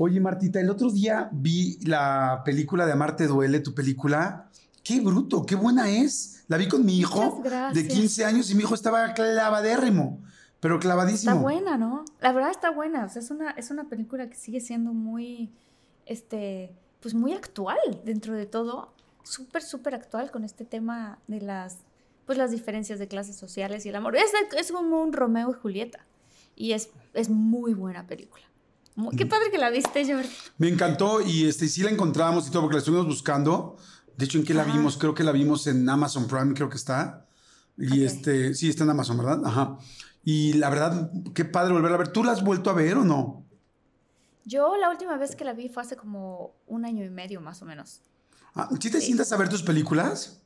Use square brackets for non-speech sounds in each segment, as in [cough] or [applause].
Oye, Martita, el otro día vi la película de Amarte Duele, tu película. Qué bruto, qué buena es. La vi con mi hijo de 15 años y mi hijo estaba clavadérrimo, pero clavadísimo. Está buena, ¿no? La verdad está buena. O sea, es una, es una película que sigue siendo muy, este, pues muy actual dentro de todo. Súper, súper actual con este tema de las, pues las diferencias de clases sociales y el amor. Es, como un Romeo y Julieta. Y es, es muy buena película. Qué padre que la viste, Jordi. Me encantó y este, sí la encontramos y todo, porque la estuvimos buscando. De hecho, ¿en qué la vimos? Creo que la vimos en Amazon Prime, creo que está. Y este, sí, está en Amazon, ¿verdad? Ajá. Y la verdad, qué padre volverla a ver. ¿Tú la has vuelto a ver o no? Yo la última vez que la vi fue hace como un año y medio, más o menos. ¿Tú ah, te sientas a ver tus películas?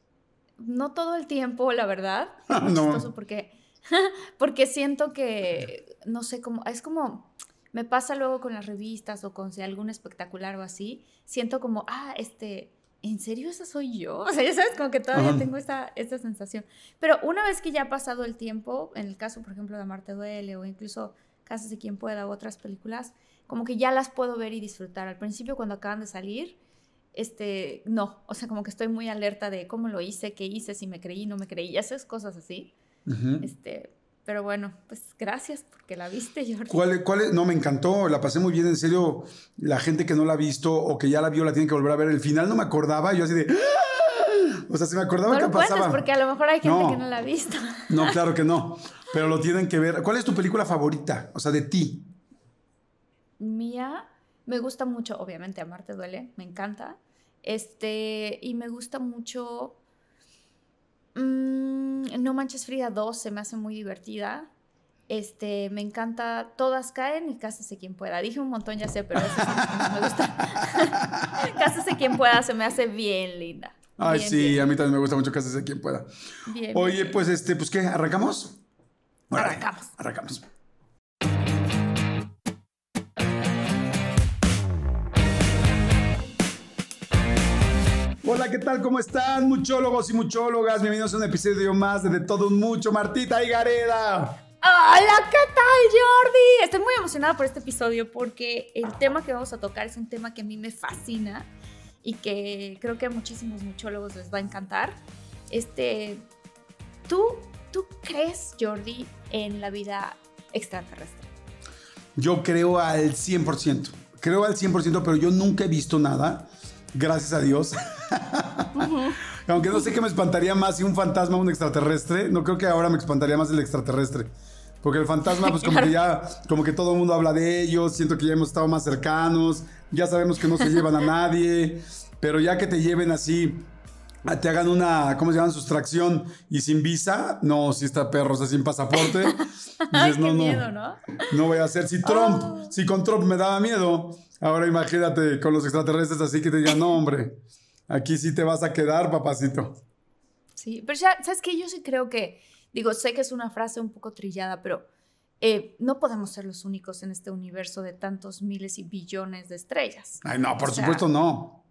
No todo el tiempo, la verdad. [laughs] Ah, no. porque, [laughs] porque siento que, no sé, cómo, es como me pasa luego con las revistas o con si algún espectacular o así, siento como, ah, este, ¿en serio esa soy yo? O sea, ya sabes, como que todavía tengo esta, esta sensación. Pero una vez que ya ha pasado el tiempo, en el caso, por ejemplo, de Amarte Duele o incluso Casas de Quien Pueda u otras películas, como que ya las puedo ver y disfrutar. Al principio, cuando acaban de salir, este, no, o sea, como que estoy muy alerta de cómo lo hice, qué hice, si me creí, no me creí, ya sabes, cosas así. Este, pero bueno, pues gracias porque la viste, Jordi. ¿Cuál, No, me encantó, la pasé muy bien, en serio. La gente que no la ha visto o que ya la vio la tiene que volver a ver. El final no me acordaba, yo así de... ¡Ah! O sea, se me acordaba que pasaba. porque a lo mejor hay gente que no la ha visto. [laughs] No, claro que no, pero lo tienen que ver. ¿Cuál es tu película favorita? O sea, de ti. Mía, me gusta mucho, obviamente, Amarte Duele, me encanta. Este, y me gusta mucho Mm, no Manches Frida 2 se me hace muy divertida. Este, me encanta Todas caen y Cásese quien pueda. Dije un montón, ya sé, pero eso no me gusta. [laughs] Cásese quien pueda se me hace bien linda. Ay, sí, a mí también me gusta mucho Cásese quien pueda. Bien, Oye, pues este, pues qué, ¿arrancamos? arrancamos. Arrancamos. ¿qué tal? ¿Cómo están, muchólogos y muchólogas? Bienvenidos a un episodio más de Todo Un Mucho. Martita y Gareda. Hola, ¿qué tal, Jordi? Estoy muy emocionada por este episodio porque el tema que vamos a tocar es un tema que a mí me fascina y que creo que a muchísimos muchólogos les va a encantar. Este, ¿tú, tú crees, Jordi, en la vida extraterrestre? Yo creo al 100%. Creo al 100%, pero yo nunca he visto nada. Gracias a Dios. Aunque no sé qué me espantaría más si un fantasma o un extraterrestre. No creo que ahora me espantaría más el extraterrestre. Porque el fantasma, pues como que ya, como que todo el mundo habla de ellos, siento que ya hemos estado más cercanos, ya sabemos que no se llevan a nadie, pero ya que te lleven así, te hagan una, ¿cómo se llama? Sustracción y sin visa, no, si está perro, o sea, sin pasaporte. [laughs] no, ¿no? No voy a hacer, si Trump, ah. si con Trump me daba miedo, Ahora imagínate con los extraterrestres así que te digan, no, hombre, aquí sí te vas a quedar, papacito. Sí, pero ya, ¿sabes qué? Yo sí creo que, digo, sé que es una frase un poco trillada, pero eh, no podemos ser los únicos en este universo de tantos miles y billones de estrellas. Ay, no, por supuesto no.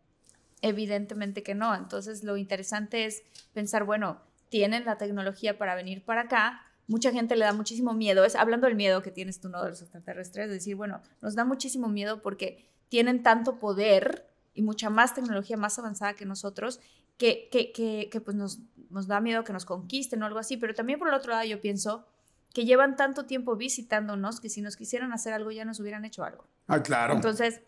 Evidentemente que no. Entonces, lo interesante es pensar, bueno, tienen la tecnología para venir para acá, mucha gente le da muchísimo miedo, es hablando del miedo que tienes tú, ¿no? De los extraterrestres, es decir, bueno, nos da muchísimo miedo porque tienen tanto poder y mucha más tecnología más avanzada que nosotros que, pues nos, nos da miedo que nos conquisten o algo así. Pero también por el otro lado yo pienso que llevan tanto tiempo visitándonos que si nos quisieran hacer algo ya nos hubieran hecho algo. Ah, claro. Entonces,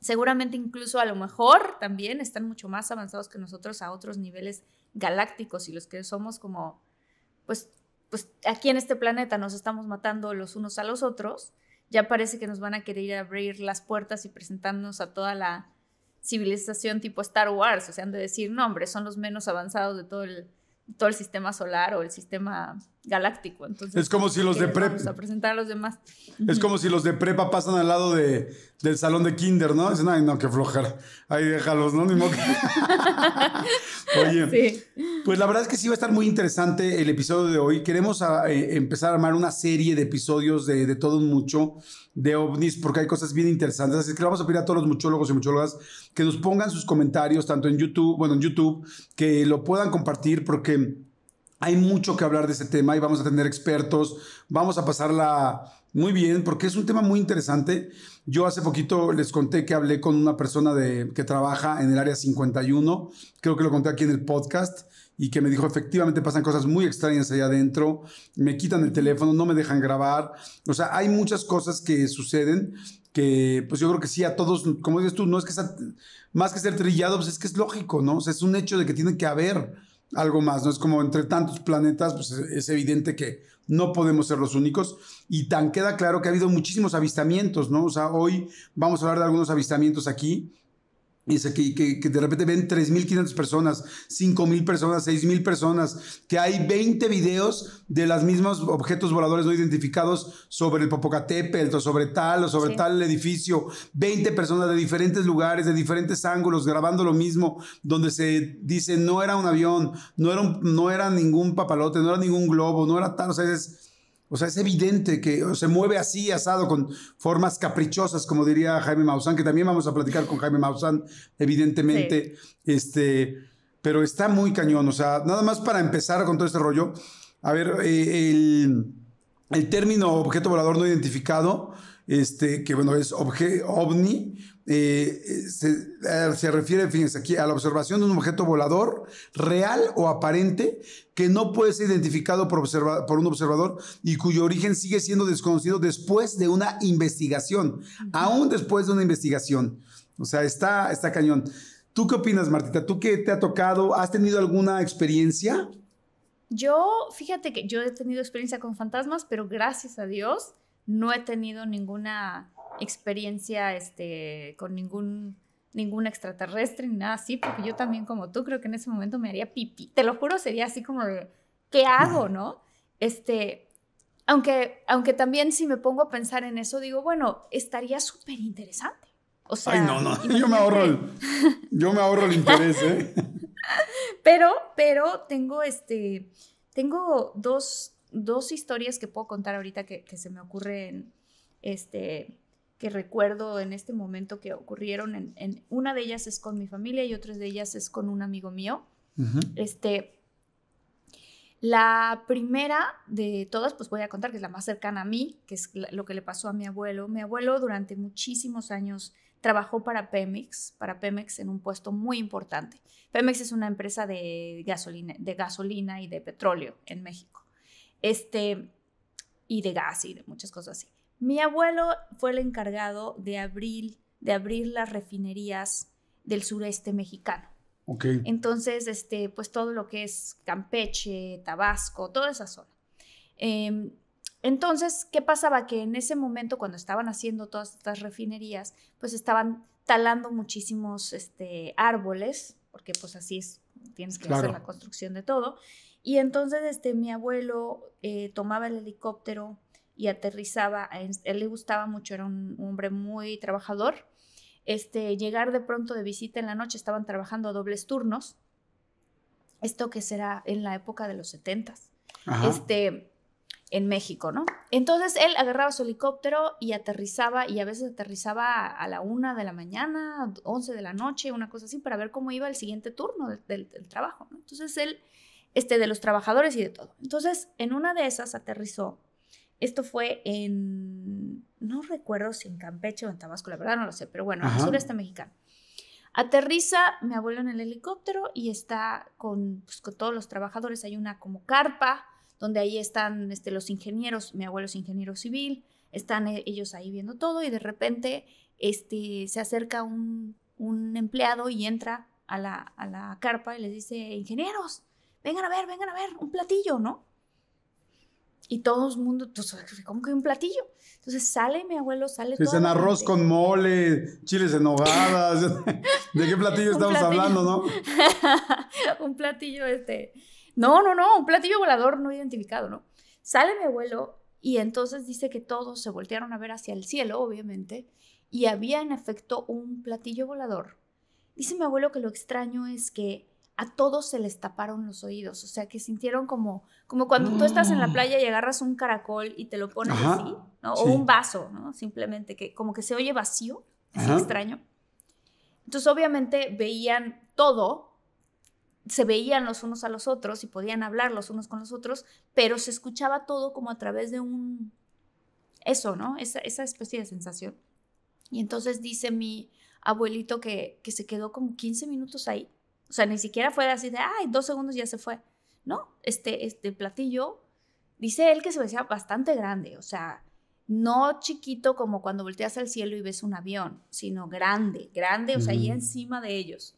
seguramente incluso a lo mejor también están mucho más avanzados que nosotros a otros niveles galácticos y los que somos como, pues pues aquí en este planeta nos estamos matando los unos a los otros, ya parece que nos van a querer abrir las puertas y presentarnos a toda la civilización tipo Star Wars, o sea, han de decir, no, hombre, son los menos avanzados de todo el, todo el sistema solar o el sistema galáctico. Entonces, es como pues, si los de prepa. presentar a los demás. Es como si los de prepa pasan al lado de, del salón de kinder, ¿no? Dicen, ay, no, qué flojera. Ahí déjalos, ¿no? [laughs] Oye, pues la verdad es que sí va a estar muy interesante el episodio de hoy. Queremos ah, eh, empezar a armar una serie de episodios de, todo todo mucho de ovnis porque hay cosas bien interesantes. Así que vamos a pedir a todos los muchólogos y muchólogas que nos pongan sus comentarios, tanto en YouTube, bueno, en YouTube, que lo puedan compartir porque hay mucho que hablar de ese tema y vamos a tener expertos, vamos a pasarla muy bien porque es un tema muy interesante. Yo hace poquito les conté que hablé con una persona que trabaja en el área 51, creo que lo conté aquí en el podcast, y que me dijo, efectivamente pasan cosas muy extrañas allá adentro, me quitan el teléfono, no me dejan grabar, o sea, hay muchas cosas que suceden que pues yo creo que sí a todos, como dices tú, no es que sea, más que ser trillado, pues es que es lógico, ¿no? es un hecho de que tiene que haber algo más, ¿no? Es como entre tantos planetas, pues es evidente que no podemos ser los únicos. Y tan queda claro que ha habido muchísimos avistamientos, ¿no? O sea, hoy vamos a hablar de algunos avistamientos aquí Dice que, que, de repente ven 3.500 personas, 5.000 personas, 6.000 personas, que hay 20 videos de los mismos objetos voladores no identificados sobre el Popocatépetl o sobre tal o sobre tal edificio, 20 personas de diferentes lugares, de diferentes ángulos, grabando lo mismo, donde se dice no era un avión, no era, no era ningún papalote, no era ningún globo, no era tal, o sea, o sea, es evidente que se mueve así, asado, con formas caprichosas, como diría Jaime Maussan, que también vamos a platicar con Jaime Maussan, evidentemente. Este, pero está muy cañón. O sea, nada más para empezar con todo este rollo. A ver, eh, el, el término objeto volador no identificado este, que bueno, es ovni, eh, eh, se, se, refiere, fíjense aquí, a la observación de un objeto volador real o aparente que no puede ser identificado por, por un observador y cuyo origen sigue siendo desconocido después de una investigación, aún después de una investigación. O sea, está, está cañón. ¿Tú qué opinas, Martita? ¿Tú qué te ha tocado? ¿Has tenido alguna experiencia? Yo, fíjate que yo he tenido experiencia con fantasmas, pero gracias a Dios no he tenido ninguna experiencia este, con ningún ningún extraterrestre ni nada así, porque yo también como tú creo que en ese momento me haría pipí. Te lo juro, sería así como, ¿qué hago, no? Este, aunque, aunque también si me pongo a pensar en eso, digo, bueno, estaría súper interesante. O sea, Ay, no, no, [laughs] yo me ahorro el, yo me ahorro el interés, ¿eh? [laughs] Pero, pero tengo este, tengo dos, dos historias que puedo contar ahorita que, se me ocurren, este, que recuerdo en este momento que ocurrieron. En, una de ellas es con mi familia y otra de ellas es con un amigo mío. Este. La primera de todas, pues voy a contar que es la más cercana a mí, que es lo que le pasó a mi abuelo. Mi abuelo durante muchísimos años trabajó para Pemex, para Pemex en un puesto muy importante. Pemex es una empresa de gasolina, de gasolina y de petróleo en México este, y de gas y de muchas cosas así. Mi abuelo fue el encargado de abrir, de abrir las refinerías del sureste mexicano. Okay. Entonces, este, pues todo lo que es Campeche, Tabasco, toda esa zona. Em, entonces, ¿qué pasaba? Que en ese momento, cuando estaban haciendo todas estas refinerías, pues estaban talando muchísimos este, árboles, porque pues así es, tienes que hacer la construcción de todo. Y entonces este, mi abuelo eh, tomaba el helicóptero y aterrizaba, él le gustaba mucho, era un hombre muy trabajador. Este, llegar de pronto de visita en la noche, estaban trabajando a dobles turnos. Esto que será en la época de los 70 este, en México, ¿no? Entonces él agarraba su helicóptero y aterrizaba, y a veces aterrizaba a la una de la mañana, 11 de la noche, una cosa así, para ver cómo iba el siguiente turno del, del trabajo, ¿no? Entonces él este, de los trabajadores y de todo. Entonces, en una de esas aterrizó. Esto fue en, no recuerdo si en Campeche o en Tabasco, la verdad no lo sé, pero bueno, en el sureste mexicano. Aterriza mi abuelo en el helicóptero y está pues, con, todos los trabajadores. Hay una como carpa donde ahí están este, los ingenieros, mi abuelo es ingeniero civil, están e, ellos ahí viendo todo y de repente este, se acerca un, un empleado y entra a la, a la carpa y les dice, ingenieros, vengan a ver, vengan a ver, un platillo, ¿no? Y todo el mundo, pues, ¿cómo que un platillo? Entonces sale mi abuelo, sale todo. Dicen arroz con mole, chiles en hogadas. [laughs] ¿De qué platillo estamos hablando, no? [laughs] un platillo este. No, no, no, un platillo volador no identificado, ¿no? Sale mi abuelo y entonces dice que todos se voltearon a ver hacia el cielo, obviamente, y había en efecto un platillo volador. Dice mi abuelo que lo extraño es que a todos se les taparon los oídos, o sea, que sintieron como, como cuando tú estás en la mm. playa y agarras un caracol y te lo pones así, ¿no? O un vaso, ¿no? Simplemente, que como que se oye vacío, es extraño. Entonces, obviamente, veían todo, se veían los unos a los otros y podían hablar los unos con los otros, pero se escuchaba todo como a través de un... Eso, ¿no? Esa, esa especie de sensación. Y entonces dice mi abuelito que, que se quedó como 15 minutos ahí o sea, ni siquiera fue así de, ay, dos segundos ya se fue. No, este, este platillo, dice él que se veía bastante grande, o sea, no chiquito como cuando volteas al cielo y ves un avión, sino grande, grande, o sea, ahí encima de ellos.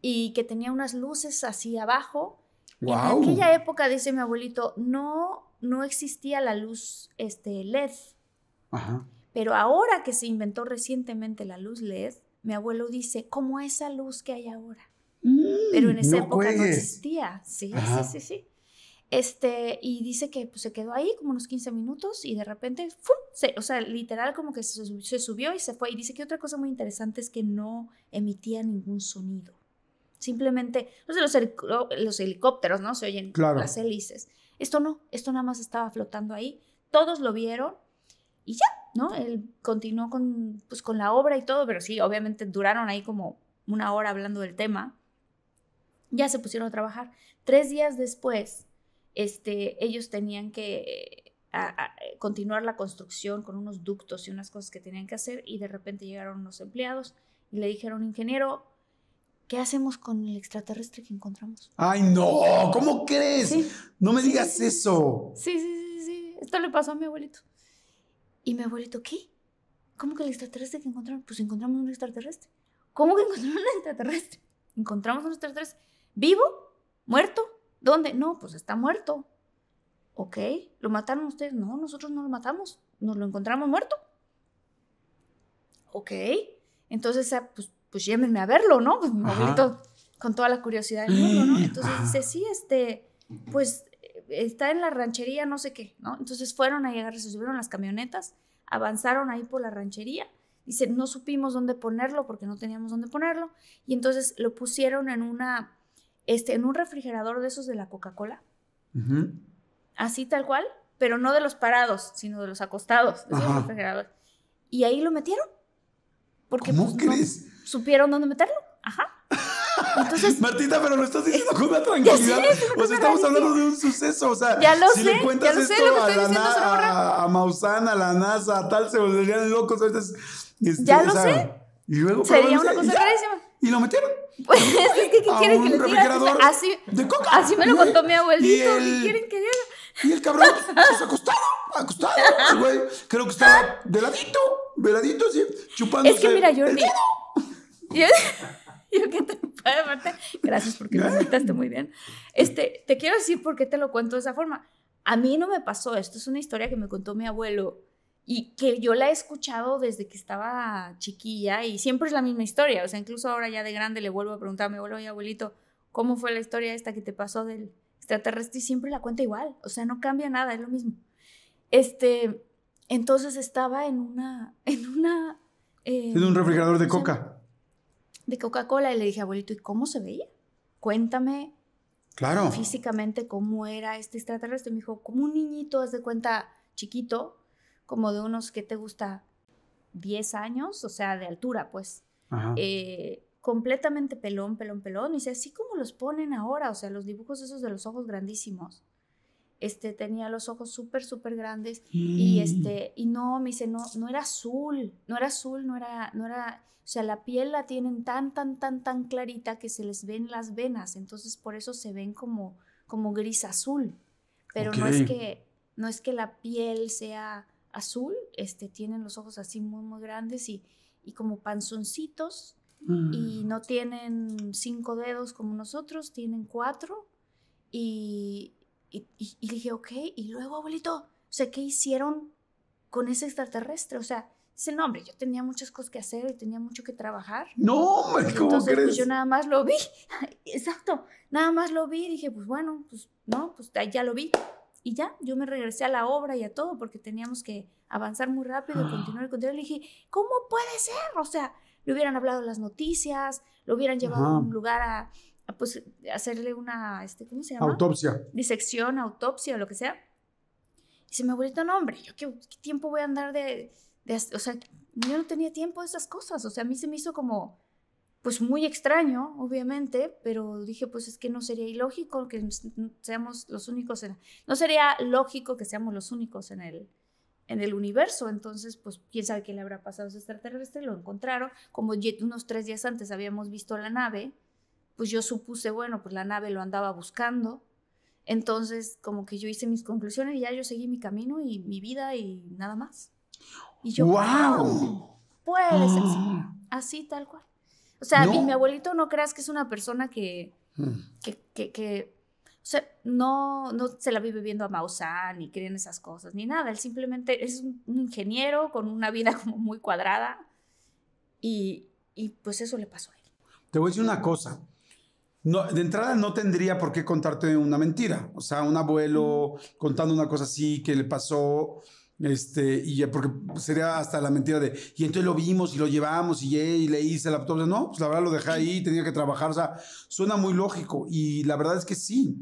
Y que tenía unas luces así abajo. Wow. En aquella época, dice mi abuelito, no, no existía la luz este, LED. Pero ahora que se inventó recientemente la luz LED, mi abuelo dice, como esa luz que hay ahora pero en mm, esa época no existía. Sí, sí, sí, sí. Este, y dice que pues, se quedó ahí como unos 15 minutos y de repente, o sea, literal como que se, subió y se fue. Y dice que otra cosa muy interesante es que no emitía ningún sonido. Simplemente, no los, helicópteros, ¿no? Se oyen las hélices. Esto no, esto nada más estaba flotando ahí. Todos lo vieron y ya, ¿no? Él continuó con, pues, con la obra y todo, pero sí, obviamente duraron ahí como una hora hablando del tema ya se pusieron a trabajar. Tres días después, este, ellos tenían que continuar la construcción con unos ductos y unas cosas que tenían que hacer y de repente llegaron unos empleados y le dijeron, ingeniero, ¿qué hacemos con el extraterrestre que encontramos? Ay, no, ¿cómo crees? No me digas eso. Sí, sí, sí, sí, esto le pasó a mi abuelito. Y mi abuelito, ¿qué? ¿Cómo que el extraterrestre que encontramos? Pues encontramos un extraterrestre. ¿Cómo que encontramos un extraterrestre? Encontramos un extraterrestre. ¿Vivo? ¿Muerto? ¿Dónde? No, pues está muerto. Ok, ¿lo mataron ustedes? No, nosotros no lo matamos, nos lo encontramos muerto. Ok, entonces, ah, pues, pues llévenme a verlo, ¿no? Pues con toda la curiosidad del mundo, ¿no? Entonces dice, sí, este, pues eh, está en la ranchería, no sé qué, ¿no? Entonces fueron a llegar, se subieron las camionetas, avanzaron ahí por la ranchería. Dice, no supimos dónde ponerlo porque no teníamos dónde ponerlo. Y entonces lo pusieron en una este, en un refrigerador de esos de la Coca-Cola. Así tal cual, pero no de los parados, sino de los acostados, Y ahí lo metieron. Porque ¿Cómo pues, crees? supieron dónde meterlo. Ajá. [laughs] Martita, pero lo estás diciendo con una [laughs] tranquilidad. o sea, estamos hablando de un suceso. O sea, ya lo si sé, le cuentas esto a, la a, a, Mausana, a la NASA, tal, se volverían locos. Este, ya lo sé. Y luego, Sería una cosa ya, Y lo metieron. [laughs] Pues es que, ¿qué quieren que les diga? Así, Así me lo contó mi abuelito. El, ¿Qué quieren que diga? Y el cabrón, pues acostado, acostado, güey. Creo que estaba veladito, veladito, de así, chupándose. Es que mira, Jordi. [laughs] Yo, yo que te puedo, Gracias porque lo ¿Eh? invitaste muy bien. Este, te quiero decir por qué te lo cuento de esa forma. A mí no me pasó, esto es una historia que me contó mi abuelo y que yo la he escuchado desde que estaba chiquilla y siempre es la misma historia. O sea, incluso ahora ya de grande le vuelvo a preguntar a mi abuelo y abuelito, ¿cómo fue la historia esta que te pasó del extraterrestre? Y siempre la cuenta igual. O sea, no cambia nada, es lo mismo. Este, entonces estaba en una, [laughs] en una... en eh, un refrigerador de coca. De Coca-Cola y le dije, abuelito, ¿y cómo se veía? Cuéntame claro. físicamente cómo era este extraterrestre. Y me dijo, como un niñito, haz de cuenta chiquito, como de unos, que te gusta? 10 años, o sea, de altura, pues. Eh, completamente pelón, pelón, pelón. Y dice así como los ponen ahora, o sea, los dibujos esos de los ojos grandísimos. Este, tenía los ojos súper, súper grandes. Y mm. este, y no, me dice, no, no era azul, no era azul, no era, no era, o sea, la piel la tienen tan, tan, tan, tan clarita que se les ven las venas. Entonces, por eso se ven como, como gris azul. Pero no es que, no es que la piel sea azul, este, tienen los ojos así muy, muy grandes y, y como panzoncitos y mm. no tienen cinco dedos como nosotros, tienen cuatro. Y, y, dije, ok, y luego, abuelito, o sea, ¿qué hicieron con ese extraterrestre? O sea, dice, no, hombre, yo tenía muchas cosas que hacer y tenía mucho que trabajar. No, ¿cómo pues, crees? Pues, yo nada más lo vi, [laughs] exacto, nada más lo vi y dije, pues bueno, pues no, pues ya lo vi, y ya, yo me regresé a la obra y a todo porque teníamos que avanzar muy rápido, ah. continuar y continuar. Le dije, ¿cómo puede ser? O sea, le hubieran hablado las noticias, lo hubieran llevado a un lugar a, pues, hacerle una, este, ¿cómo se llama? Autopsia. Disección, autopsia, lo que sea. Y se me abuelito, no, hombre, ¿yo qué, tiempo voy a andar de, o sea, yo no tenía tiempo de esas cosas, o sea, a mí se me hizo como pues muy extraño, obviamente, pero dije, pues es que no sería ilógico que seamos los únicos en, no sería lógico que seamos los únicos en el, en el universo, entonces, pues quién sabe qué le habrá pasado a ese extraterrestre, lo encontraron, como unos tres días antes habíamos visto la nave, pues yo supuse, bueno, pues la nave lo andaba buscando, entonces como que yo hice mis conclusiones y ya yo seguí mi camino y mi vida y nada más. Y yo, wow, pues [gasps] así tal cual. O sea, mi abuelito no creas que es una persona mm. que, que, o sea, no, no se la vive viendo a Maussan ni creen esas cosas, ni nada. Él simplemente es un, ingeniero con una vida [laughs] como muy cuadrada y, pues eso le pasó a él. Te voy a decir una cosa. de entrada no tendría por qué contarte una mentira. O sea, un abuelo contando una cosa así que le pasó este, y porque sería hasta la mentira de, y entonces lo vimos y lo llevamos y, eh, y le hice la autopsia. No, pues la verdad lo dejé ahí, tenía que trabajar. O sea, suena muy lógico y la verdad es que sí.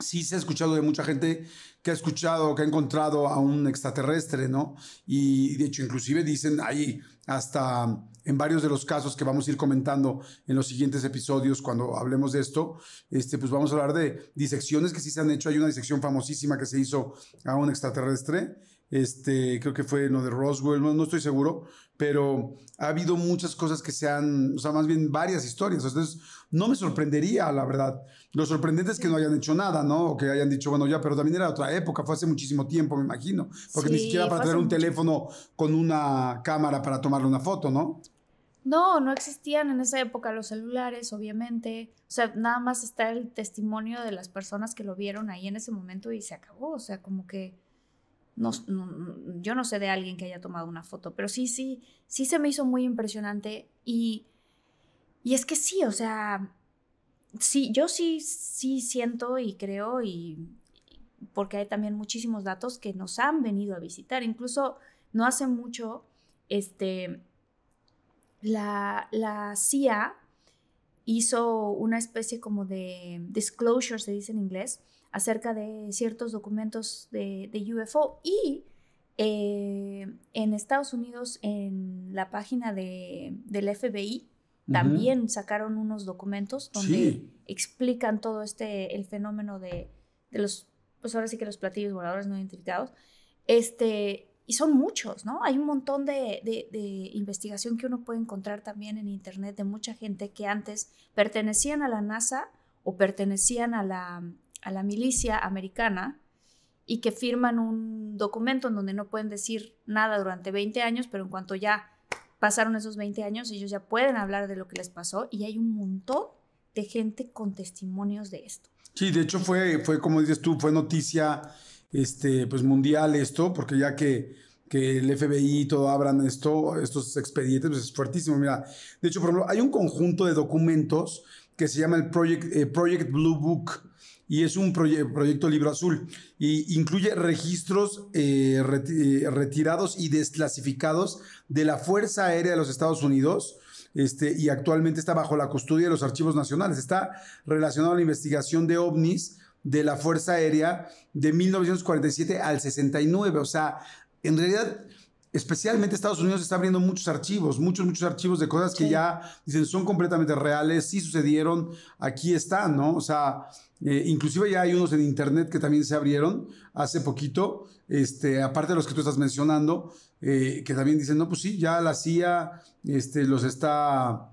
Sí se ha escuchado de mucha gente que ha escuchado, que ha encontrado a un extraterrestre, ¿no? Y de hecho, inclusive dicen ahí hasta en varios de los casos que vamos a ir comentando en los siguientes episodios cuando hablemos de esto, este, pues vamos a hablar de disecciones que sí se han hecho. Hay una disección famosísima que se hizo a un extraterrestre este, creo que fue lo de Roswell, no, estoy seguro, pero ha habido muchas cosas que se han, o sea, más bien varias historias. Entonces, no me sorprendería, la verdad. Lo sorprendente es que no hayan hecho nada, ¿no? O que hayan dicho, bueno, ya, pero también era otra época, fue hace muchísimo tiempo, me imagino, porque ni siquiera para tener un teléfono con una cámara para tomarle una foto, ¿no? No, no existían en esa época los celulares, obviamente. O sea, nada más está el testimonio de las personas que lo vieron ahí en ese momento y se acabó. O sea, como que no, yo no sé de alguien que haya tomado una foto, pero sí, sí, sí se me hizo muy impresionante y, y es que sí, o sea, sí, yo sí, sí siento y creo y porque hay también muchísimos datos que nos han venido a visitar, incluso no hace mucho, este, la, la CIA hizo una especie como de disclosure, se dice en inglés, acerca de ciertos documentos de, UFO y eh, en Estados Unidos, en la página de, del FBI, también sacaron unos documentos donde explican todo este, el fenómeno de, los, pues ahora sí que los platillos voladores no identificados, este, y son muchos, ¿no? Hay un montón de, de, investigación que uno puede encontrar también en Internet de mucha gente que antes pertenecían a la NASA o pertenecían a la a la milicia americana y que firman un documento en donde no pueden decir nada durante 20 años, pero en cuanto ya pasaron esos 20 años, ellos ya pueden hablar de lo que les pasó y hay un montón de gente con testimonios de esto. Sí, de hecho fue, fue como dices tú, fue noticia este, pues mundial esto, porque ya que, el FBI y todo abran esto, estos expedientes, pues es fuertísimo. Mira, de hecho, por ejemplo, hay un conjunto de documentos que se llama el Project, eh, Project Blue Book, y es un proyecto Libro Azul. Y incluye registros eh, eh, retirados y desclasificados de la Fuerza Aérea de los Estados Unidos. Este, y actualmente está bajo la custodia de los archivos nacionales. Está relacionado a la investigación de ovnis de la Fuerza Aérea de 1947 al 69. O sea, en realidad especialmente Estados Unidos está abriendo muchos archivos, muchos, muchos archivos de cosas que ya dicen son completamente reales, sí sucedieron, aquí están, ¿no? O sea, eh, inclusive ya hay unos en Internet que también se abrieron hace poquito, este, aparte de los que tú estás mencionando, eh, que también dicen, no, pues sí, ya la CIA este, los está...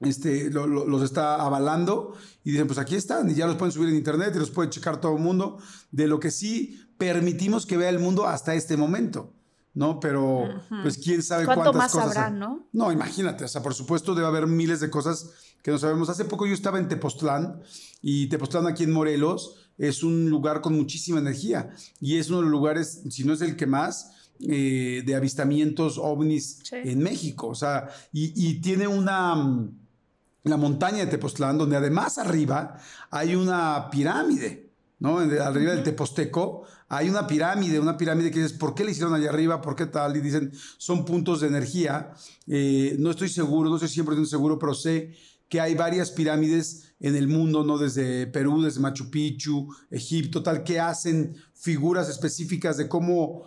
Este, los está avalando y dicen, pues aquí están, y ya los pueden subir en internet y los puede checar todo el mundo, de lo que sí permitimos que vea el mundo hasta este momento. ¿no? Pero pues quién sabe ¿Cuánto más cosas. ¿no? no, imagínate, o sea, por supuesto debe haber miles de cosas que no sabemos. Hace poco yo estaba en Tepoztlán y Tepoztlán aquí en Morelos es un lugar con muchísima energía y es uno de los lugares, si no es el que más, eh, de avistamientos ovnis en México. O sea, y, tiene una, mm, la montaña de Tepoztlán, donde además arriba hay una pirámide. ¿no? Arriba del Teposteco hay una pirámide, una pirámide que dices, ¿por qué le hicieron allá arriba? ¿Por qué tal? Y dicen, son puntos de energía. Eh, no estoy seguro, no estoy 100% seguro, pero sé que hay varias pirámides en el mundo, ¿no? Desde Perú, desde Machu Picchu, Egipto, tal, que hacen figuras específicas de cómo,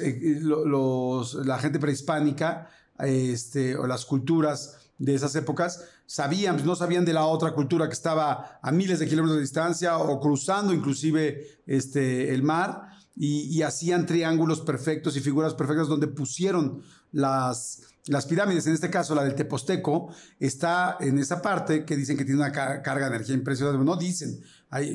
eh, los, la gente prehispánica este, o las culturas de esas épocas sabían, pues, no sabían de la otra cultura que estaba a miles de kilómetros de distancia o cruzando inclusive este, el mar y, hacían triángulos perfectos y figuras perfectas donde pusieron las, las pirámides, en este caso la del Teposteco, está en esa parte que dicen que tiene una carga de energía impresionante. No dicen,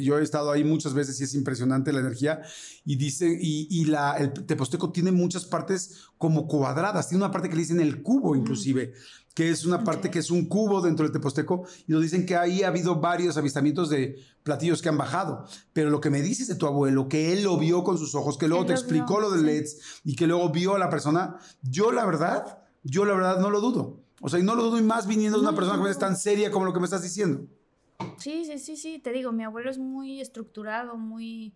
yo he estado ahí muchas veces y es impresionante la energía. Y dicen, y, la, el Teposteco tiene muchas partes como cuadradas, tiene una parte que le dicen el cubo inclusive que es una parte que es un cubo dentro del Teposteco, y nos dicen que ahí ha habido varios avistamientos de platillos que han bajado. Pero lo que me dices de tu abuelo, que él lo vio con sus ojos, que luego te explicó lo de LEDs y que luego vio a la persona, yo la verdad, yo la verdad no lo dudo. O sea, y no lo dudo y más viniendo de una persona que es tan seria como lo que me estás diciendo. Sí, sí, sí, sí, te digo, mi abuelo es muy estructurado, muy,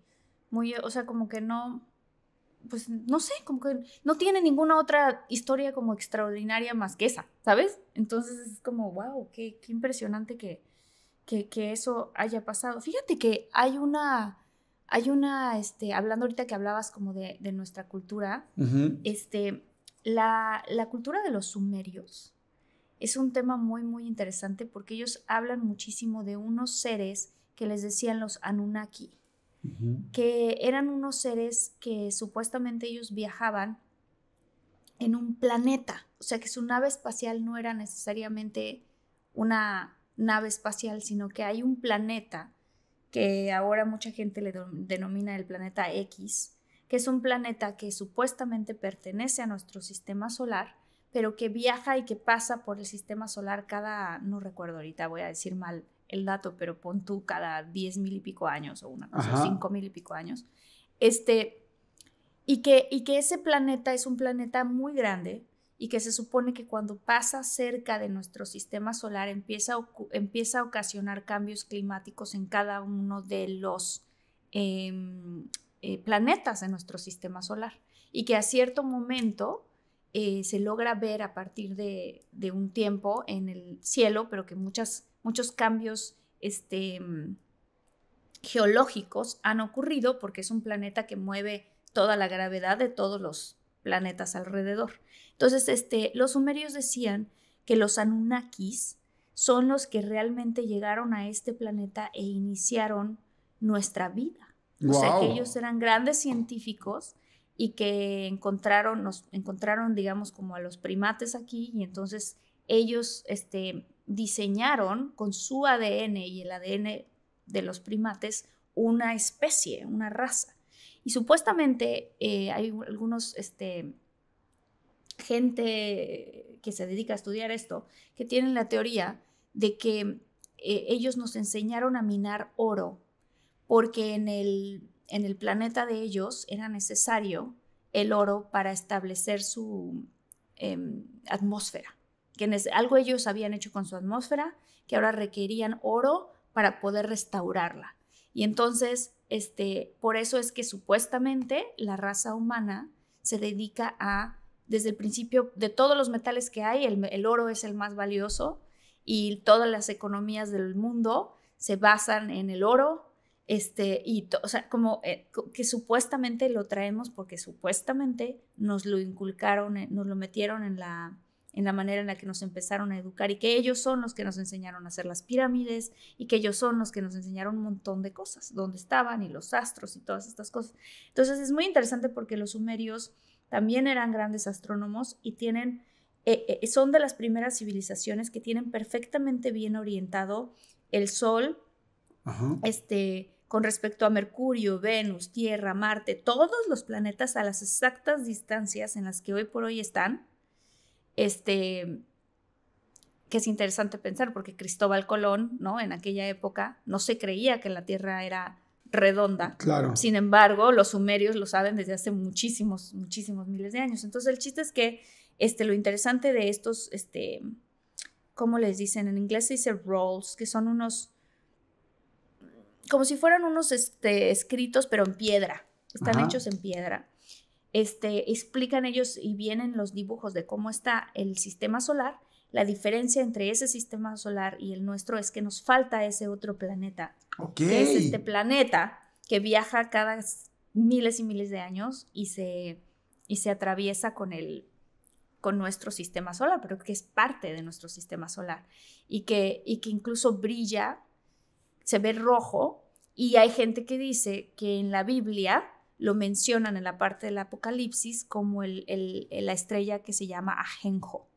muy, o sea, como que no, pues no sé, como que no tiene ninguna otra historia como extraordinaria más que esa, ¿sabes? Entonces es como, wow, qué, qué impresionante que, que, eso haya pasado. Fíjate que hay una, hay una, este, hablando ahorita que hablabas como de, nuestra cultura, este, la, la cultura de los sumerios es un tema muy, muy interesante porque ellos hablan muchísimo de unos seres que les decían los Anunnaki que eran unos seres que supuestamente ellos viajaban en un planeta, o sea que su nave espacial no era necesariamente una nave espacial, sino que hay un planeta que ahora mucha gente le denomina el planeta X, que es un planeta que supuestamente pertenece a nuestro sistema solar, pero que viaja y que pasa por el sistema solar cada, no recuerdo ahorita, voy a decir mal el dato, pero pon tú cada 10 mil y pico años o una cosa, 5 mil y pico años, este, y, que, y que ese planeta es un planeta muy grande y que se supone que cuando pasa cerca de nuestro sistema solar empieza, empieza a ocasionar cambios climáticos en cada uno de los em, eh, planetas de nuestro sistema solar y que a cierto momento eh, se logra ver a partir de, un tiempo en el cielo, pero que muchos cambios este, mm, geológicos han ocurrido porque es un planeta que mueve toda la gravedad de todos los planetas alrededor. Entonces, este, los sumerios decían que los Anunnakis son los que realmente llegaron a este planeta e iniciaron nuestra vida. O sea, que ellos eran grandes científicos y que encontraron, nos encontraron, digamos, como a los primates aquí y entonces ellos este, diseñaron con su ADN y el ADN de los primates una especie, una raza. Y supuestamente eh, hay algunos, este, gente que se dedica a estudiar esto, que tienen la teoría de que eh, ellos nos enseñaron a minar oro, porque en el en el planeta de ellos era necesario el oro para establecer su em, atmósfera, que algo ellos habían hecho con su atmósfera, que ahora requerían oro para poder restaurarla. Y entonces, este, por eso es que supuestamente la raza humana se dedica a, desde el principio, de todos los metales que hay, el oro es el más valioso y todas las economías del mundo se basan en el oro, este, y o sea, como eh, que supuestamente lo traemos porque supuestamente nos lo inculcaron, eh, nos lo metieron en la, en la manera en la que nos empezaron a educar y que ellos son los que nos enseñaron a hacer las pirámides y que ellos son los que nos enseñaron un montón de cosas, dónde estaban y los astros y todas estas cosas. Entonces es muy interesante porque los sumerios también eran grandes astrónomos y tienen, eh, son de las primeras civilizaciones que tienen perfectamente bien orientado el sol, este con respecto a Mercurio, Venus, Tierra, Marte, todos los planetas a las exactas distancias en las que hoy por hoy están, este, que es interesante pensar porque Cristóbal Colón, ¿no? En aquella época no se creía que la Tierra era redonda. Claro. Sin embargo, los sumerios lo saben desde hace muchísimos, muchísimos miles de años. Entonces, el chiste es que este, lo interesante de estos, este, ¿cómo les dicen? En inglés se dice rolls, que son unos como si fueran unos este, escritos, pero en piedra. Están hechos en piedra. Este, explican ellos y vienen los dibujos de cómo está el sistema solar. La diferencia entre ese sistema solar y el nuestro es que nos falta ese otro planeta. Que es este planeta que viaja cada miles y miles de años y se, atraviesa con nuestro sistema solar, pero que es parte de nuestro sistema solar y que incluso brilla se ve rojo y hay gente que dice que en la Biblia lo mencionan en la parte del Apocalipsis como el, la estrella que se llama ajenjo.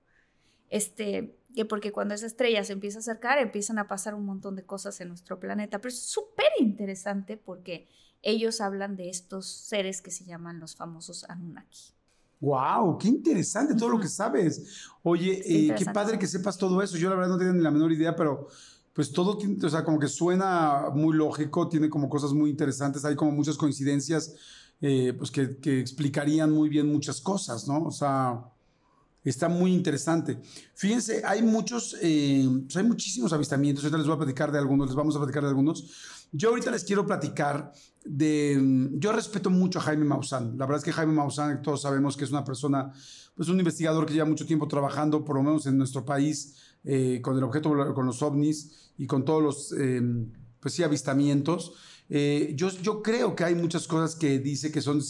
Este, que porque cuando esa estrella se empieza a acercar, empiezan a pasar un montón de cosas en nuestro planeta. Pero es súper interesante porque ellos hablan de estos seres que se llaman los famosos Anunnaki. ¡Wow! ¡Qué interesante todo lo que sabes! Oye, eh, qué padre que sepas todo eso. Yo la verdad no tenía ni la menor idea, pero pues todo o sea, como que suena muy lógico, tiene como cosas muy interesantes, hay como muchas coincidencias eh, pues que, explicarían muy bien muchas cosas, ¿no? O sea, está muy interesante. Fíjense, hay muchos, eh, pues, hay muchísimos avistamientos, ahorita les voy a platicar de algunos, les vamos a platicar de algunos. Yo ahorita les quiero platicar de, yo respeto mucho a Jaime Maussan, la verdad es que Jaime Maussan, todos sabemos que es una persona, pues un investigador que lleva mucho tiempo trabajando, por lo menos en nuestro país, eh, con el objeto, con los ovnis y con todos los, eh, pues sí, avistamientos. Eh, yo, yo creo que hay muchas cosas que dice que son,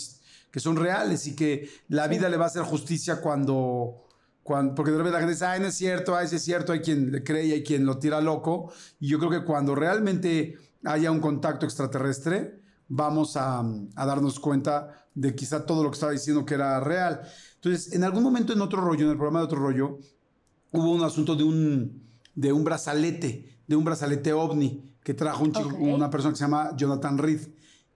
que son reales y que la vida le va a hacer justicia cuando, cuando porque de repente la gente dice, ay, no es cierto, ay, sí es cierto, hay quien le cree y hay quien lo tira loco. Y yo creo que cuando realmente haya un contacto extraterrestre, vamos a, a darnos cuenta de quizá todo lo que estaba diciendo que era real. Entonces, en algún momento en otro rollo, en el programa de otro rollo, hubo un asunto de un, de un brazalete, de un brazalete ovni que trajo un chico, una persona que se llama Jonathan Reed.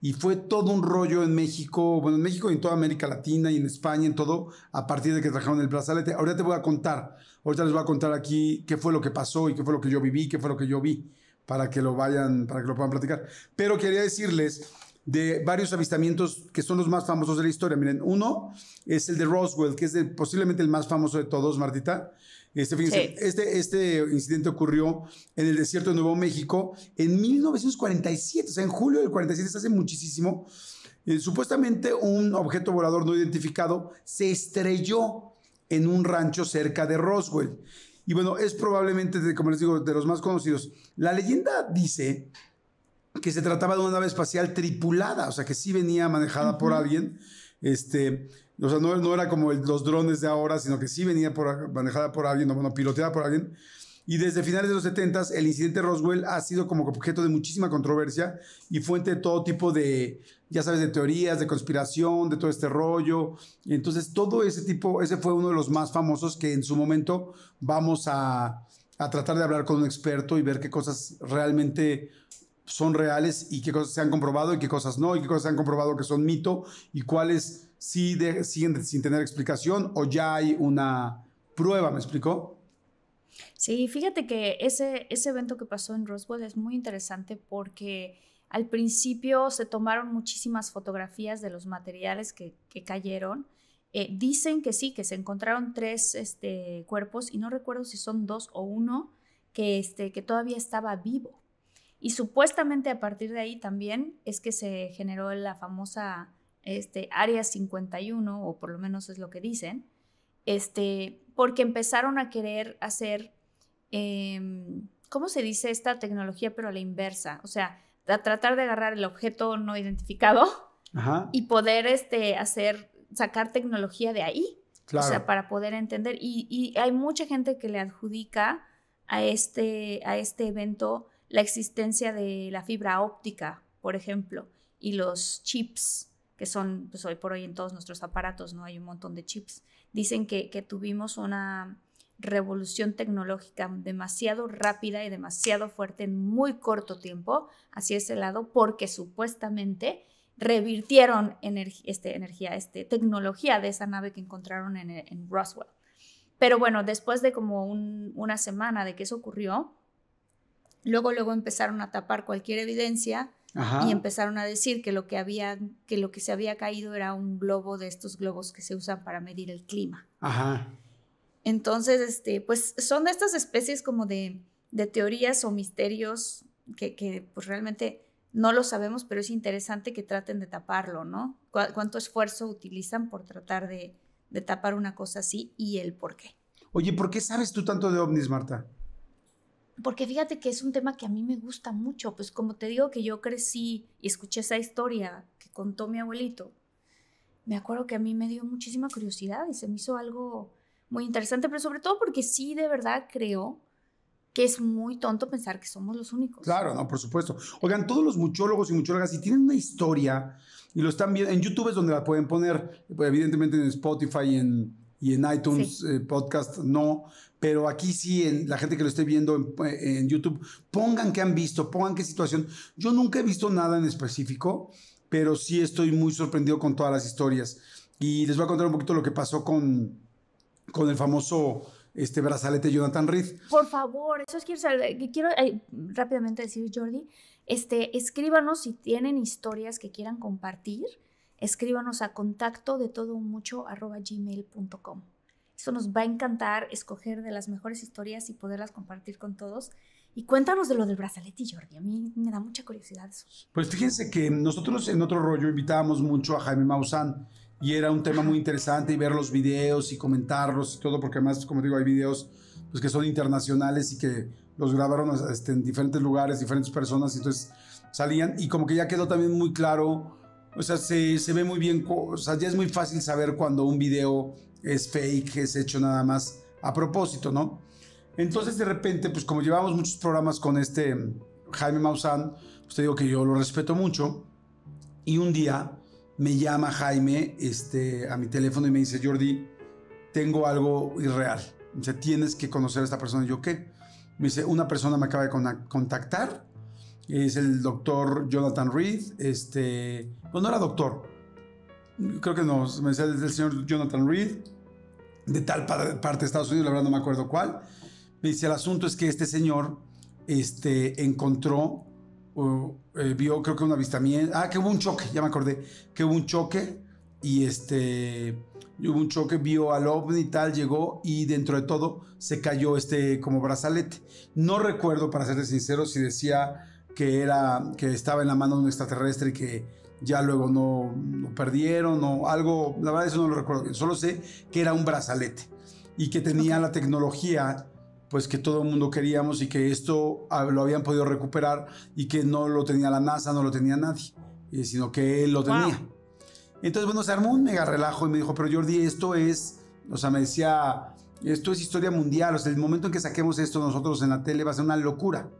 Y fue todo un rollo en México, bueno, en México y en toda América Latina y en España, en todo, a partir de que trajeron el brazalete. Ahorita te voy a contar, ahorita les voy a contar aquí qué fue lo que pasó y qué fue lo que yo viví, qué fue lo que yo vi, para que lo vayan, para que lo puedan platicar. Pero quería decirles de varios avistamientos que son los más famosos de la historia. Miren, uno es el de Roswell, que es posiblemente el más famoso de todos, Martita. Este, este, este, incidente ocurrió en el desierto de Nuevo México en 1947, o sea, en julio del 47, hace muchísimo. Eh, supuestamente un objeto volador no identificado se estrelló en un rancho cerca de Roswell. Y bueno, es probablemente, como les digo, de los más conocidos. La leyenda dice que se trataba de una nave espacial tripulada, o sea, que sí venía manejada por alguien. Este, o sea, no, era como los drones de ahora, sino que sí venía por, manejada por alguien, no bueno, piloteada por alguien. Y desde finales de los 70 el incidente Roswell ha sido como objeto de muchísima controversia y fuente de todo tipo de, ya sabes, de teorías, de conspiración, de todo este rollo. Entonces, todo ese tipo, ese fue uno de los más famosos que en su momento vamos a, a tratar de hablar con un experto y ver qué cosas realmente son reales y qué cosas se han comprobado y qué cosas no, y qué cosas se han comprobado que son mito y cuáles sí siguen sin tener explicación o ya hay una prueba, ¿me explicó? Sí, fíjate que ese, ese evento que pasó en Roswell es muy interesante porque al principio se tomaron muchísimas fotografías de los materiales que, cayeron. Eh, dicen que sí, que se encontraron tres este, cuerpos y no recuerdo si son dos o uno que, este, que todavía estaba vivo. Y supuestamente a partir de ahí también es que se generó la famosa este, Área 51, o por lo menos es lo que dicen, este, porque empezaron a querer hacer, em, ¿cómo se dice esta tecnología, pero a la inversa? O sea, a tratar de agarrar el objeto no identificado y poder este, hacer, sacar tecnología de ahí. O sea, para poder entender. Y, hay mucha gente que le adjudica a este, este evento la existencia de la fibra óptica, por ejemplo, y los chips, que son pues, hoy por hoy en todos nuestros aparatos, ¿no? Hay un montón de chips. Dicen que, tuvimos una revolución tecnológica demasiado rápida y demasiado fuerte en muy corto tiempo hacia ese lado, porque supuestamente revirtieron este, energía, este, tecnología de esa nave que encontraron en, Roswell. Pero bueno, después de como una semana de que eso ocurrió, Luego, luego empezaron a tapar cualquier evidencia y empezaron a decir que lo que había, que lo que se había caído era un globo de estos globos que se usan para medir el clima. Ajá. Entonces, este, pues son de estas especies como de, de teorías o misterios que, pues realmente no lo sabemos, pero es interesante que traten de taparlo, ¿no? ¿Cuánto esfuerzo utilizan por tratar de, de tapar una cosa así y el por qué? Oye, ¿por qué sabes tú tanto de ovnis, Marta? porque fíjate que es un tema que a mí me gusta mucho, pues como te digo que yo crecí y escuché esa historia que contó mi abuelito, me acuerdo que a mí me dio muchísima curiosidad y se me hizo algo muy interesante, pero sobre todo porque sí de verdad creo que es muy tonto pensar que somos los únicos. Claro, no, por supuesto. Oigan, todos los muchólogos y muchólogas, si tienen una historia y lo están viendo, en YouTube es donde la pueden poner, evidentemente en Spotify, en y en iTunes eh, Podcast no, pero aquí sí, en, la gente que lo esté viendo en, YouTube, pongan qué han visto, pongan qué situación. Yo nunca he visto nada en específico, pero sí estoy muy sorprendido con todas las historias. Y les voy a contar un poquito lo que pasó con, con el famoso este brazalete Jonathan Reed. Por favor, eso es quiero Quiero eh, rápidamente decir, Jordi, este, escríbanos si tienen historias que quieran compartir escríbanos a contacto de todo mucho arroba gmail.com. eso nos va a encantar escoger de las mejores historias y poderlas compartir con todos. Y cuéntanos de lo del brazalete, Jordi. A mí me da mucha curiosidad eso. Pues fíjense que nosotros en otro rollo invitábamos mucho a Jaime Maussan y era un tema muy interesante y ver los videos y comentarlos y todo, porque además, como digo, hay videos pues, que son internacionales y que los grabaron este, en diferentes lugares, diferentes personas, y entonces salían. Y como que ya quedó también muy claro o sea, se, ve muy bien, o sea, ya es muy fácil saber cuando un video es fake, es hecho nada más a propósito, ¿no? Entonces, de repente, pues como llevamos muchos programas con este mm, Jaime Maussan, usted pues, te digo que yo lo respeto mucho, y un día me llama Jaime este, a mi teléfono y me dice, Jordi, tengo algo irreal. O sea, tienes que conocer a esta persona. Y yo, ¿qué? Me dice, una persona me acaba de contactar es el doctor Jonathan Reed, este, bueno, no era doctor, creo que no, me decía el señor Jonathan Reed, de tal parte de Estados Unidos, la verdad no me acuerdo cuál, me dice, el asunto es que este señor este, encontró, eh, vio creo que un avistamiento, ah, que hubo un choque, ya me acordé, que hubo un choque y este hubo un choque, vio al ovni y tal, llegó y dentro de todo se cayó este como brazalete. No recuerdo, para ser sincero, si decía que, era, que estaba en la mano de un extraterrestre y que ya luego no lo perdieron o algo, la verdad eso no lo recuerdo solo sé que era un brazalete y que tenía la tecnología pues que todo el mundo queríamos y que esto ah, lo habían podido recuperar y que no lo tenía la NASA, no lo tenía nadie, eh, sino que él lo tenía. Entonces, bueno, se armó un mega relajo y me dijo, pero Jordi, esto es, o sea, me decía, esto es historia mundial, o sea, el momento en que saquemos esto nosotros en la tele va a ser una locura.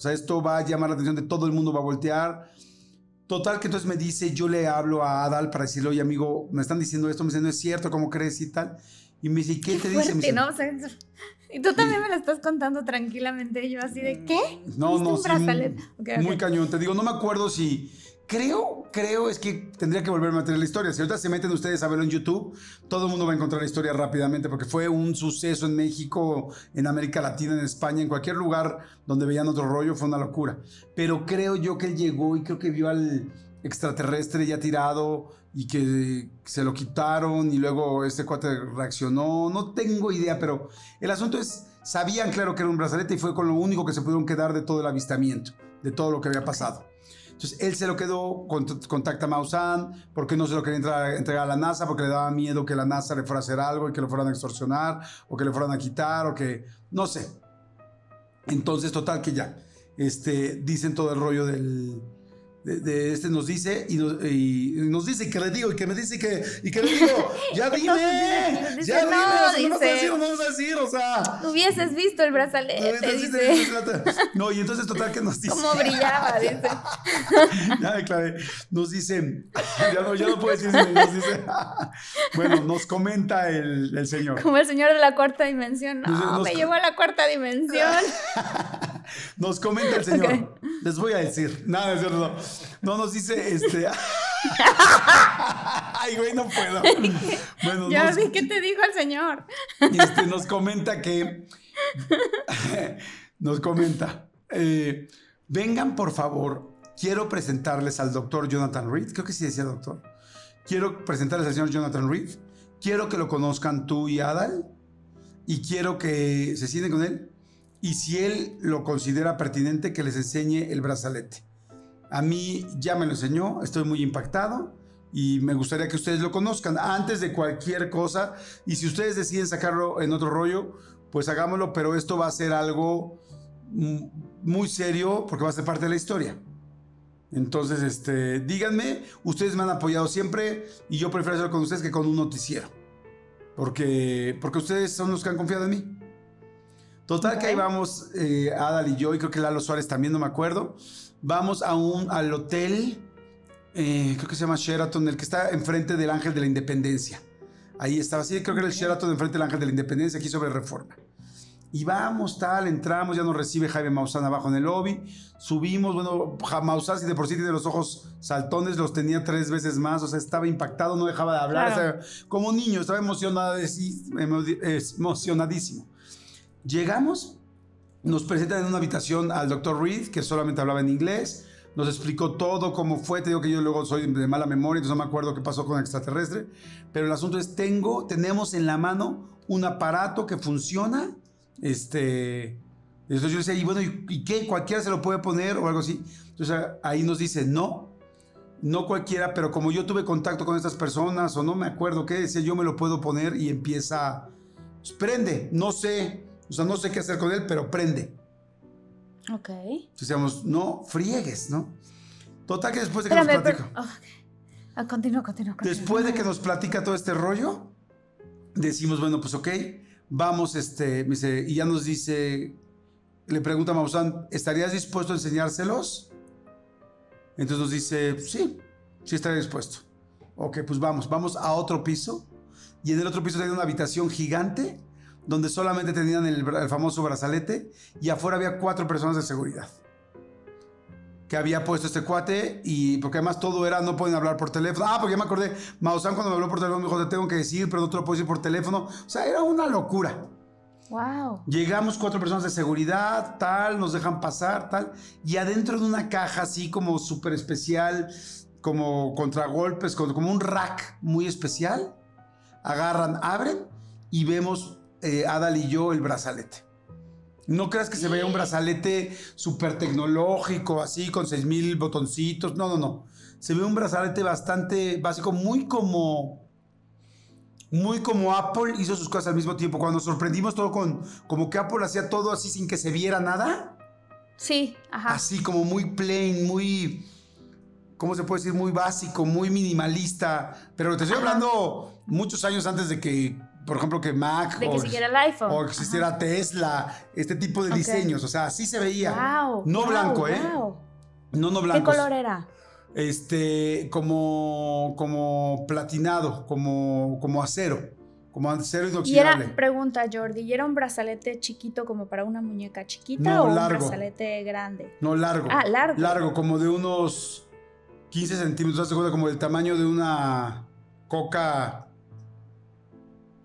O sea, esto va a llamar la atención de todo el mundo, va a voltear. Total que entonces me dice, yo le hablo a Adal para decirle, oye amigo, me están diciendo esto, me dicen, no es cierto, ¿cómo crees y tal? Y me dice, ¿qué, te dice? ¿no? y tú también me lo estás contando tranquilamente, yo así de, mm, ¿qué? No, no, sí, muy, cañón. Te digo, no me acuerdo si creo, creo es que tendría que volverme a tener la historia. Si ahorita se meten ustedes a verlo en YouTube, todo el mundo va a encontrar la historia rápidamente porque fue un suceso en México, en América Latina, en España, en cualquier lugar donde veían otro rollo, fue una locura. Pero creo yo que él llegó y creo que vio al extraterrestre ya tirado y que se lo quitaron y luego este cuate reaccionó. No tengo idea, pero el asunto es, sabían claro que era un brazalete y fue con lo único que se pudieron quedar de todo el avistamiento, de todo lo que había pasado. Entonces él se lo quedó, contacta a Maussan, porque no se lo quería entregar a la NASA, porque le daba miedo que la NASA le fuera a hacer algo y que lo fueran a extorsionar, o que le fueran a quitar, o que. no sé. Entonces, total que ya. Este, dicen todo el rollo del, de, este nos dice y, nos dice que le digo y que me dice que y que le digo ya [laughs] dime ya no, dime no, no, vamos a decir o sea hubieses visto el brazalete dice? no y entonces total que nos dice cómo brillaba dice [laughs] ya me clavé nos dice [laughs] ya no, ya no puedo decir dice bueno nos comenta el, el, señor como el señor de la cuarta dimensión no, ah, nos, me llevó a la cuarta dimensión nos comenta el señor les voy a decir nada de cierto no nos dice este. [laughs] Ay, güey, no puedo. ya vi que te dijo el señor. Este, nos comenta que. [laughs] nos comenta. Eh, vengan, por favor. Quiero presentarles al doctor Jonathan Reed. Creo que sí decía doctor. Quiero presentarles al señor Jonathan Reed. Quiero que lo conozcan tú y Adal. Y quiero que se sienten con él. Y si él lo considera pertinente, que les enseñe el brazalete. A mí ya me lo enseñó, estoy muy impactado y me gustaría que ustedes lo conozcan antes de cualquier cosa. Y si ustedes deciden sacarlo en otro rollo, pues hagámoslo, pero esto va a ser algo mm, muy serio porque va a ser parte de la historia. Entonces, este, díganme, ustedes me han apoyado siempre y yo prefiero hacerlo con ustedes que con un noticiero. Porque, porque ustedes son los que han confiado en mí. Total que ahí vamos, eh, Adal y yo, y creo que Lalo Suárez también, no me acuerdo. Vamos a un, al hotel, eh, creo que se llama Sheraton, el que está enfrente del Ángel de la Independencia. Ahí estaba, sí, creo que era el Sheraton enfrente del Ángel de la Independencia, aquí sobre Reforma. Y vamos, tal, entramos, ya nos recibe Jaime Maussan abajo en el lobby, subimos, bueno, Maussan si de por sí tiene los ojos saltones, los tenía tres veces más, o sea, estaba impactado, no dejaba de hablar, Como como niño, estaba emocionadísimo. Llegamos nos presentan en una habitación al doctor Reed, que solamente hablaba en inglés. Nos explicó todo cómo fue. Te digo que yo luego soy de mala memoria, entonces no me acuerdo qué pasó con el extraterrestre. Pero el asunto es, tengo, tenemos en la mano un aparato que funciona. Este, entonces yo decía, y bueno, ¿y, qué? ¿Cualquiera se lo puede poner o algo así? Entonces ahí nos dice, no, no cualquiera, pero como yo tuve contacto con estas personas o no me acuerdo qué decía, yo me lo puedo poner y empieza, pues, prende, no sé, o sea, no sé qué hacer con él, pero prende. Ok. Entonces decíamos, no friegues, ¿no? Total que después de que nos platica. Oh, ah, después de que nos platica todo este rollo, decimos, bueno, pues ok, vamos, este, y ya nos dice, le pregunta a ¿estarías dispuesto a enseñárselos? Entonces nos dice, sí, sí estaría dispuesto. Ok, pues vamos, vamos a otro piso. Y en el otro piso tenía una habitación gigante donde solamente tenían el, famoso brazalete y afuera había cuatro personas de seguridad que había puesto este cuate y porque además todo era no pueden hablar por teléfono. Ah, porque ya me acordé, Mausan cuando me habló por teléfono me dijo, te tengo que decir, pero no te lo puedo decir por teléfono. O sea, era una locura. Wow. Llegamos cuatro personas de seguridad, tal, nos dejan pasar, tal, y adentro de una caja así como súper especial, como contragolpes, como un rack muy especial, agarran, abren y vemos eh, Adal y yo el brazalete. No creas que se vea un brazalete súper tecnológico, así, con 6.000 botoncitos. No, no, no. Se ve un brazalete bastante básico, muy como... Muy como Apple hizo sus cosas al mismo tiempo. Cuando nos sorprendimos todo con... Como que Apple hacía todo así sin que se viera nada. Sí, ajá. Así como muy plain, muy... ¿Cómo se puede decir? Muy básico, muy minimalista. Pero te estoy hablando muchos años antes de que por ejemplo, que Mac de que siquiera el iPhone. o existiera Tesla, este tipo de diseños. O sea, así se veía. no blanco, ¿eh? No, no blanco. ¿Qué color era? Este, como, como platinado, como, como acero. Como acero inoxidable. Y era, pregunta Jordi, ¿y era un brazalete chiquito como para una muñeca chiquita o un brazalete grande? No, largo. Ah, largo. Largo, como de unos 15 centímetros, acuerda como el tamaño de una coca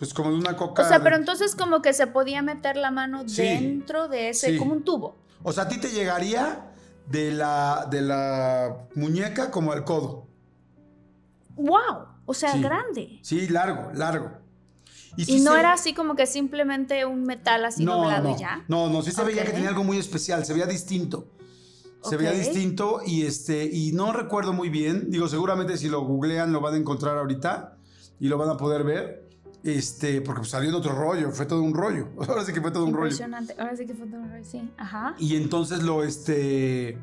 pues, como de una coca. O sea, pero entonces como que se podía meter la mano dentro de ese, como un tubo. O sea, a ti te llegaría de la, de la muñeca como al codo. ¡Wow! O sea, grande. Sí, largo, largo. Y, no era así como que simplemente un metal así doblado ya. No, no, sí se veía que tenía algo muy especial, se veía distinto. Se veía distinto y este, y no recuerdo muy bien. Digo, seguramente si lo googlean lo van a encontrar ahorita y lo van a poder ver. Este, porque pues, salió en otro rollo, fue todo un rollo. [laughs] Ahora sí que fue todo un rollo. Impresionante, ahora sí que fue todo un rollo, sí. Ajá. Y entonces lo, este,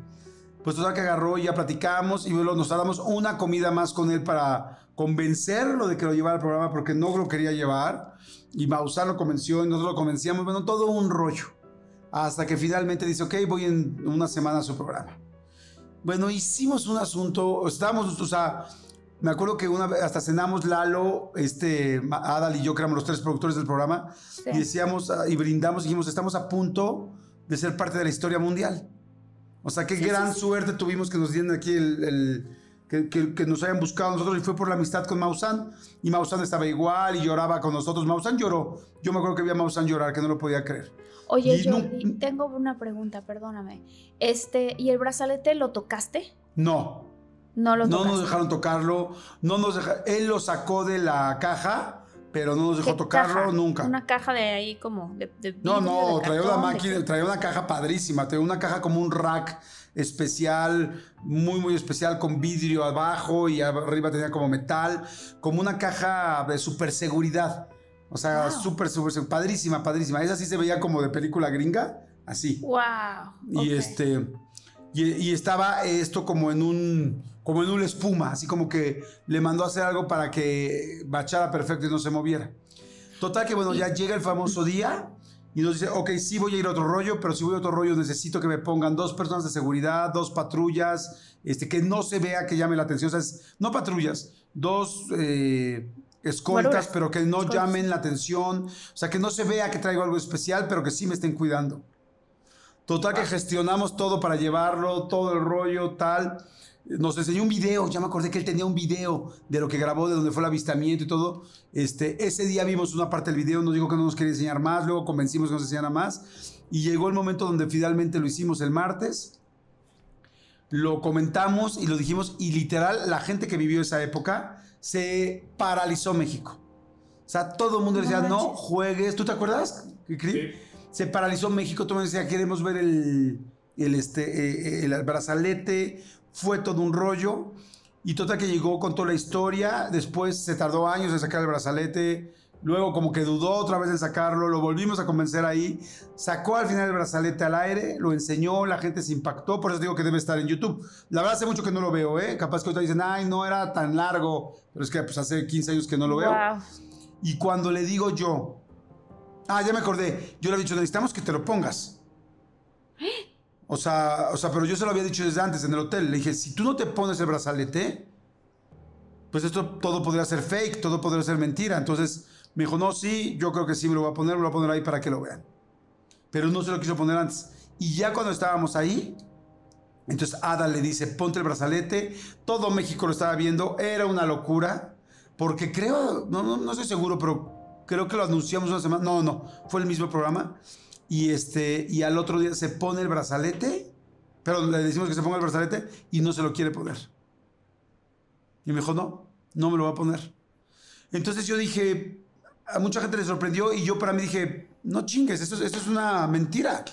pues total que agarró ya platicamos y luego nos damos una comida más con él para convencerlo de que lo llevara al programa porque no lo quería llevar. Y Maussan lo convenció y nosotros lo convencíamos, bueno, todo un rollo. Hasta que finalmente dice, ok, voy en una semana a su programa. Bueno, hicimos un asunto, estábamos, o sea, me acuerdo que una vez hasta cenamos Lalo, este, Adal y yo, que éramos los tres productores del programa, y decíamos ah, y brindamos, dijimos, estamos a punto de ser parte de la historia mundial. O sea, qué gran suerte tuvimos que nos dieron aquí el, que, nos hayan buscado nosotros y fue por la amistad con Mausan. Y Mausan estaba igual y lloraba con nosotros. Mausan lloró. Yo me acuerdo que vi a Mausan llorar, que no lo podía creer. Oye, yo mm. tengo una pregunta, perdóname. Este, ¿Y el brazalete lo tocaste? No, no, nos dejaron tocarlo, no nos él lo sacó de la caja, pero no nos dejó tocarlo nunca. Una caja de ahí como No, no, traía una máquina, una caja padrísima, traía una caja como un rack especial, muy muy especial con vidrio abajo y arriba tenía como metal, como una caja de super seguridad. O sea, super, súper, súper, padrísima, padrísima. Esa sí se veía como de película gringa, así. Wow. Y este y estaba esto como en un como en una espuma, así como que le mandó a hacer algo para que bachara perfecto y no se moviera. Total que bueno, ya llega el famoso día y nos dice, ok, sí voy a ir a otro rollo, pero si voy a otro rollo necesito que me pongan dos personas de seguridad, dos patrullas, este, que no se vea, que llame la atención, o sea, no patrullas, dos... Eh, escoltas, pero que no llamen la atención, o sea, que no se vea que traigo algo especial, pero que sí me estén cuidando. Total que gestionamos todo para llevarlo, todo el rollo, tal nos enseñó un video, ya me acordé que él tenía un video de lo que grabó, de donde fue el avistamiento y todo. Este, ese día vimos una parte del video, nos dijo que no nos quería enseñar más, luego convencimos que nos enseñara más. Y llegó el momento donde finalmente lo hicimos el martes, lo comentamos y lo dijimos, y literal, la gente que vivió esa época se paralizó México. O sea, todo el mundo decía, no, juegues, ¿tú te acuerdas? Se paralizó México, todo el mundo decía, queremos ver el... este, eh, eh, el brazalete, fue todo un rollo. Y total que llegó, contó la historia. Después se tardó años en sacar el brazalete. Luego como que dudó otra vez en sacarlo, lo volvimos a convencer ahí, sacó al final el brazalete al aire, lo enseñó, la gente se impactó, por eso digo que debe estar en YouTube. La verdad hace mucho que no lo veo, ¿eh? Capaz que ahorita dicen, ay, no era tan largo, pero es que pues hace 15 años que no lo veo. Y cuando le digo yo, ah, ya me acordé, yo le he dicho, necesitamos que te lo pongas. ¿Eh? O sea, o sea, pero yo se lo había dicho desde antes en el hotel. Le dije, si tú no te pones el brazalete, pues esto todo podría ser fake, todo podría ser mentira. Entonces me dijo, no, sí, yo creo que sí, me lo voy a poner, me lo voy a poner ahí para que lo vean. Pero no se lo quiso poner antes. Y ya cuando estábamos ahí, entonces Ada le dice, ponte el brazalete. Todo México lo estaba viendo, era una locura. Porque creo, no, no, no estoy seguro, pero creo que lo anunciamos una semana. No, no, fue el mismo programa y, este, y al otro día se pone el brazalete, pero le decimos que se ponga el brazalete y no se lo quiere poner. Y me dijo, no, no me lo va a poner. Entonces yo dije, a mucha gente le sorprendió y yo para mí dije, no chingues, esto, es una mentira.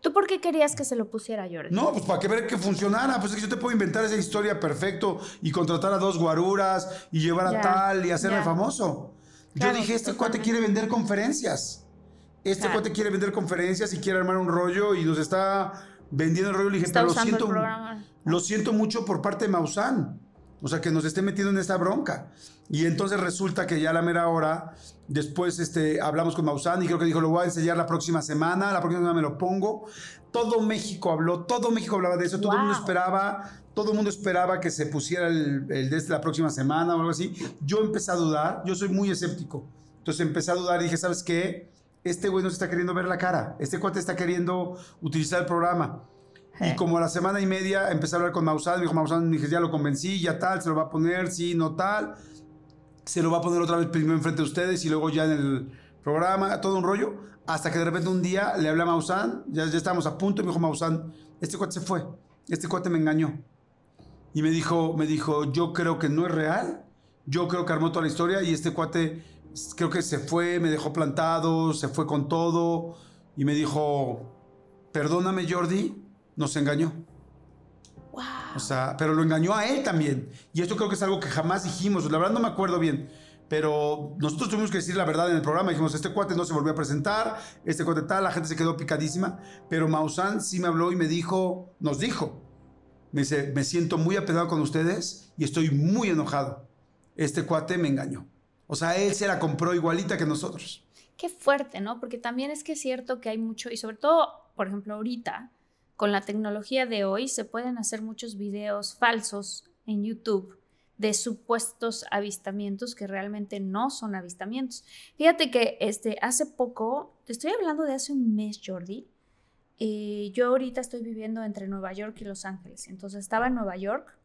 ¿Tú por qué querías que se lo pusiera Jordi? No, pues para que ver que funcionara. Pues es que yo te puedo inventar esa historia perfecto y contratar a dos guaruras y llevar a tal y hacerme famoso. yo dije, este cuate quiere vender conferencias. Este cuate quiere vender conferencias y quiere armar un rollo y nos está vendiendo el rollo. Le dije, pero lo siento, mucho por parte de Maussan. O sea, que nos esté metiendo en esta bronca. Y entonces resulta que ya a la mera hora, después este, hablamos con Maussan y creo que dijo, lo voy a enseñar la próxima semana, la próxima semana me lo pongo. Todo México habló, todo México hablaba de eso, todo el mundo esperaba, todo el mundo esperaba que se pusiera el, el de este la próxima semana o algo así. Yo empecé a dudar, yo soy muy escéptico. Entonces empecé a dudar y dije, ¿sabes qué? este güey no se está queriendo ver la cara, este cuate está queriendo utilizar el programa. Y eh. como a la semana y media empecé a hablar con Mausán, me dijo Maussan, dije, ya lo convencí, ya tal, se lo va a poner, sí, no tal. Se lo va a poner otra vez primero enfrente de ustedes y luego ya en el programa, todo un rollo. Hasta que de repente un día le hablé a ya, ya estábamos a punto, y me dijo Mausán, este cuate se fue, este cuate me engañó. Y me dijo, me dijo, yo creo que no es real, yo creo que armó toda la historia y este cuate creo que se fue, me dejó plantado, se fue con todo y me dijo, perdóname Jordi, nos engañó. Wow. O sea, pero lo engañó a él también. Y esto creo que es algo que jamás dijimos, la verdad no me acuerdo bien. Pero nosotros tuvimos que decir la verdad en el programa. Dijimos, este cuate no se volvió a presentar, este cuate tal, la gente se quedó picadísima. Pero Maussan sí me habló y me dijo, nos dijo, me dice, me siento muy apedado con ustedes y estoy muy enojado. Este cuate me engañó. O sea, él se la compró igualita que nosotros. Qué fuerte, ¿no? Porque también es que es cierto que hay mucho, y sobre todo, por ejemplo, ahorita, con la tecnología de hoy, se pueden hacer muchos videos falsos en YouTube de supuestos avistamientos que realmente no son avistamientos. Fíjate que este, hace poco, te estoy hablando de hace un mes, Jordi, eh, yo ahorita estoy viviendo entre Nueva York y Los Ángeles, entonces estaba en Nueva York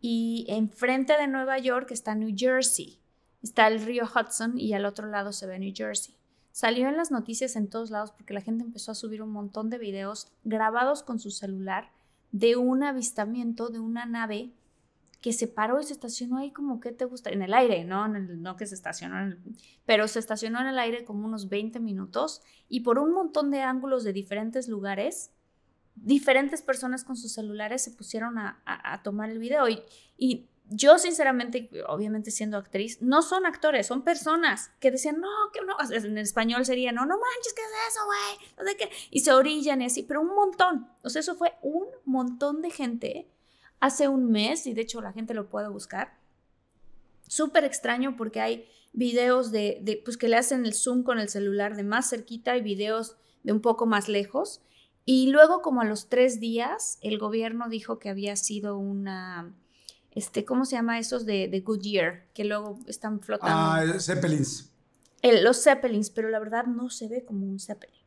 y enfrente de Nueva York está New Jersey está el río Hudson y al otro lado se ve New Jersey. Salió en las noticias en todos lados porque la gente empezó a subir un montón de videos grabados con su celular de un avistamiento de una nave que se paró y se estacionó ahí como que te gusta, en el aire, ¿no? no que se estacionó, en pero se estacionó en el aire como unos 20 minutos y por un montón de ángulos de diferentes lugares, diferentes personas con sus celulares se pusieron a, tomar el video y yo sinceramente, obviamente siendo actriz, no son actores, son personas que decían, no, que no, en español sería, no, no manches, ¿qué es eso, güey? qué, y se orillan y así, pero un montón, o sea, eso fue un montón de gente hace un mes, y de hecho la gente lo puede buscar, súper extraño porque hay videos de, de, pues que le hacen el zoom con el celular de más cerquita y videos de un poco más lejos, y luego como a los tres días, el gobierno dijo que había sido una este, ¿cómo se llama esos de, Goodyear? Que luego están flotando. Ah, eh, Zeppelins. los Zeppelins, pero la verdad no se ve como un Zeppelin.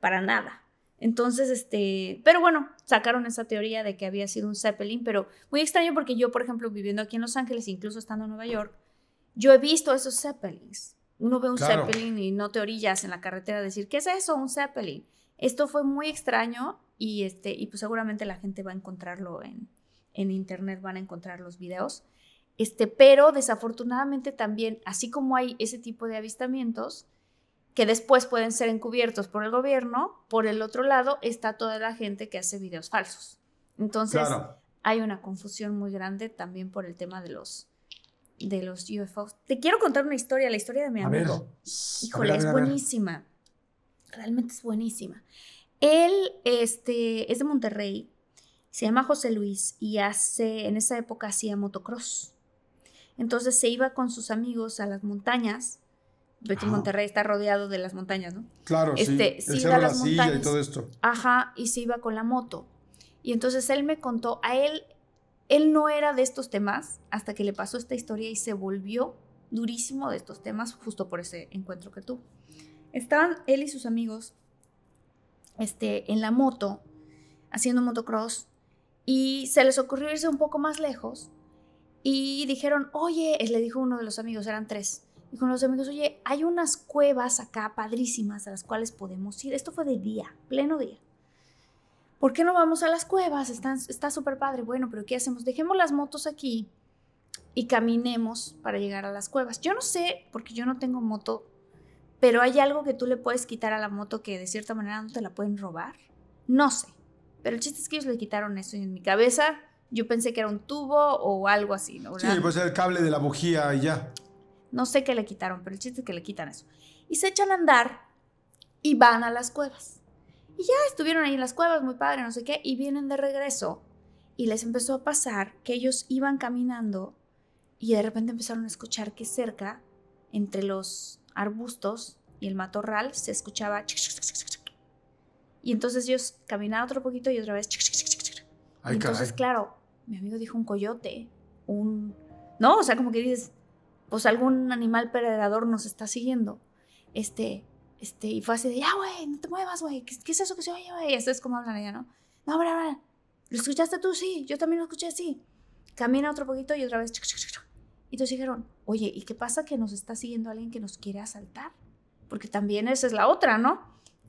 Para nada. Entonces, este, pero bueno, sacaron esa teoría de que había sido un Zeppelin, pero muy extraño porque yo, por ejemplo, viviendo aquí en Los Ángeles, incluso estando en Nueva York, yo he visto esos Zeppelins. Uno ve un Zeppelin y no te orillas en la carretera a decir, ¿qué es eso? Un Zeppelin. Esto fue muy extraño y, este, y pues seguramente la gente va a encontrarlo en, en internet van a encontrar los videos. Este, pero desafortunadamente también, así como hay ese tipo de avistamientos, que después pueden ser encubiertos por el gobierno, por el otro lado está toda la gente que hace videos falsos. Entonces, hay una confusión muy grande también por el tema de los, de los UFOs. Te quiero contar una historia, la historia de mi amigo. Híjole, es buenísima. Realmente es buenísima. Él este, es de Monterrey se llama José Luis y hace, en esa época hacía motocross. Entonces se iba con sus amigos a las montañas. Beto Monterrey está rodeado de las montañas, ¿no? Claro, sí. Este, se iba las montañas. y todo esto. Ajá, y se iba con la moto. Y entonces él me contó, a él, él no era de estos temas hasta que le pasó esta historia y se volvió durísimo de estos temas justo por ese encuentro que tuvo. Estaban él y sus amigos este, en la moto haciendo motocross y se les ocurrió irse un poco más lejos y dijeron, oye, le dijo uno de los amigos, eran tres, dijo uno los amigos, oye, hay unas cuevas acá padrísimas a las cuales podemos ir. Esto fue de día, pleno día. ¿Por qué no vamos a las cuevas? está súper padre. Bueno, pero ¿qué hacemos? Dejemos las motos aquí y caminemos para llegar a las cuevas. Yo no sé, porque yo no tengo moto, pero hay algo que tú le puedes quitar a la moto que de cierta manera no te la pueden robar. No sé. Pero el chiste es que ellos le quitaron eso en mi cabeza yo pensé que era un tubo o algo así, ¿no? Sí, pues el cable de la bujía y ya. No sé qué le quitaron, pero el chiste es que le quitan eso. Y se echan a andar y van a las cuevas. Y ya estuvieron ahí en las cuevas, muy padre, no sé qué, y vienen de regreso. Y les empezó a pasar que ellos iban caminando y de repente empezaron a escuchar que cerca, entre los arbustos y el matorral, se escuchaba... Y entonces ellos caminaron otro poquito y otra vez. Ay, y entonces, claro, mi amigo dijo un coyote, un. No, o sea, como que dices, pues algún animal predador nos está siguiendo. Este, este, y fue así de, ya, güey, no te muevas, güey, ¿Qué, es eso que se oye, güey? Eso es como hablan allá, ¿no? No, hombre, ¿lo escuchaste tú? Sí, yo también lo escuché, sí. Camina otro poquito y otra vez. Y entonces dijeron, oye, ¿y qué pasa que nos está siguiendo alguien que nos quiere asaltar? Porque también esa es la otra, ¿no?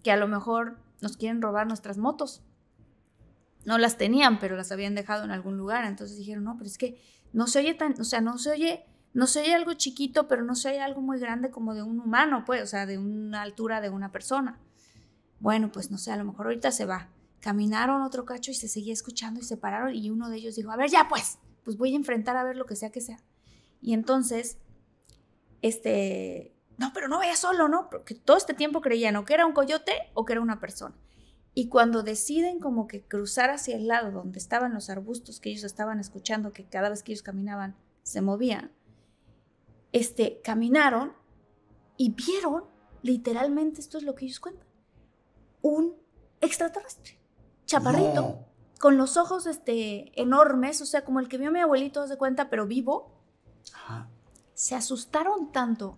Que a lo mejor nos quieren robar nuestras motos. No las tenían, pero las habían dejado en algún lugar. Entonces dijeron, no, pero es que no se oye tan, o sea, no se oye, no se oye algo chiquito, pero no se oye algo muy grande como de un humano, pues, o sea, de una altura de una persona. Bueno, pues no sé, a lo mejor ahorita se va. Caminaron otro cacho y se seguía escuchando y se pararon y uno de ellos dijo, a ver, ya pues, pues voy a enfrentar a ver lo que sea que sea. Y entonces, este, no, pero no vaya solo, ¿no? Porque todo este tiempo creían o que era un coyote o que era una persona. Y cuando deciden como que cruzar hacia el lado donde estaban los arbustos que ellos estaban escuchando, que cada vez que ellos caminaban se movían, este, caminaron y vieron, literalmente, esto es lo que ellos cuentan, un extraterrestre, chaparrito, con los ojos este, enormes, o sea, como el que vio mi abuelito, de cuenta, pero vivo. Se asustaron tanto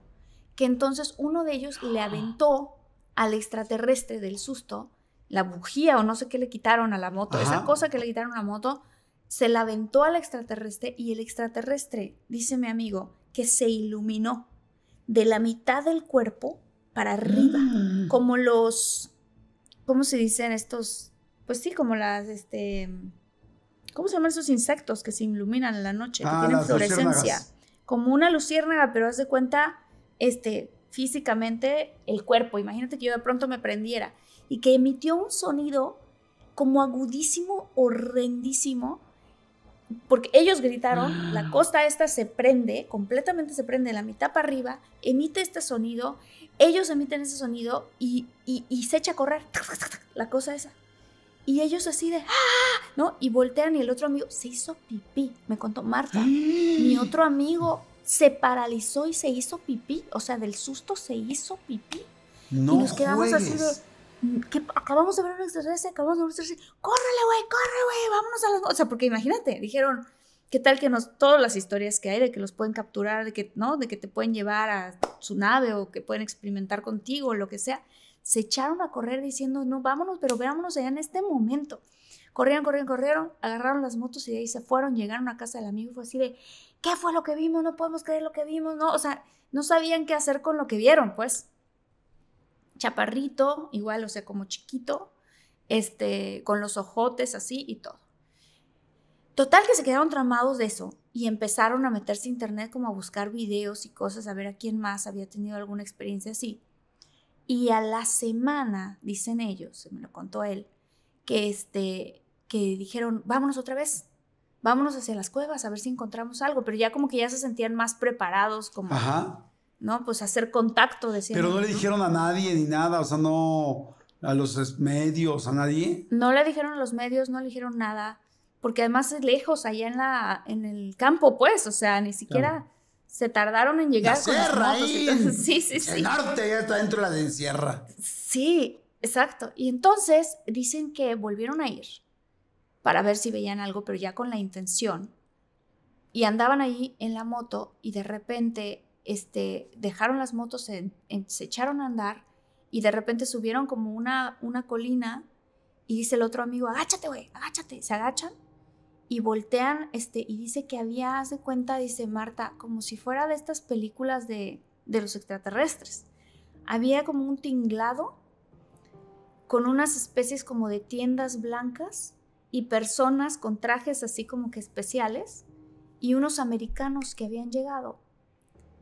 que entonces uno de ellos le ah. aventó al extraterrestre del susto la bujía o no sé qué le quitaron a la moto, esa cosa que le quitaron a la moto, se la aventó al extraterrestre y el extraterrestre, dice mi amigo, que se iluminó de la mitad del cuerpo para arriba, mm. como los, ¿cómo se dicen estos? Pues sí, como las, este, ¿cómo se llaman esos insectos que se iluminan en la noche, que ah, tienen fluorescencia? Como una luciérnaga, pero haz de cuenta este, físicamente el cuerpo. Imagínate que yo de pronto me prendiera y que emitió un sonido como agudísimo, horrendísimo, porque ellos gritaron, [gasps] la costa esta se prende, completamente se prende, la mitad para arriba, emite este sonido, ellos emiten ese sonido y, se echa a correr, la cosa esa. Y ellos así de, ¡ah! ¿no? Y voltean y el otro amigo se hizo pipí, me contó Marta. [gasps] Mi otro amigo se paralizó y se hizo pipí. O sea, del susto se hizo pipí. No y nos quedamos así de. Acabamos de ver un extraterrestre, acabamos de ver un extraterrestre. ¡Córrele, güey! ¡Corre, güey! ¡Vámonos a las, O sea, porque imagínate, dijeron. ¿Qué tal que nos, todas las historias que hay de que los pueden capturar, de que, ¿no? de que te pueden llevar a su nave o que pueden experimentar contigo, o lo que sea, se echaron a correr diciendo, no, vámonos, pero vámonos allá en este momento. Corrieron, corrieron, corrieron, agarraron las motos y de ahí se fueron, llegaron a casa del amigo y fue así de, ¿qué fue lo que vimos? No podemos creer lo que vimos, ¿no? O sea, no sabían qué hacer con lo que vieron, pues. Chaparrito, igual, o sea, como chiquito, este, con los ojotes así y todo. Total que se quedaron tramados de eso y empezaron a meterse a internet como a buscar videos y cosas, a ver a quién más había tenido alguna experiencia así. Y a la semana, dicen ellos, se me lo contó él, que este que dijeron, vámonos otra vez, vámonos hacia las cuevas a ver si encontramos algo, pero ya como que ya se sentían más preparados, como, ¿no? Pues hacer contacto, decían. Pero no le dijeron a nadie ni nada, o sea, no a los medios, a nadie. No le dijeron a los medios, no le dijeron nada, porque además es lejos, allá en, la, en el campo, pues, o sea, ni siquiera... Se tardaron en llegar ahí, sí, [laughs] sí, sí. El norte ya está dentro de la de encierra. Sí, exacto. Y entonces dicen que volvieron a ir para ver si veían algo, pero ya con la intención. Y andaban ahí en la moto y de repente este, dejaron las motos, se echaron a andar y de repente subieron como una, una colina y dice el otro amigo, agáchate, güey, agáchate. Se agachan y voltean este, y dice que había, hace cuenta, dice Marta, como si fuera de estas películas de, de los extraterrestres. Había como un tinglado con unas especies como de tiendas blancas y personas con trajes así como que especiales y unos americanos que habían llegado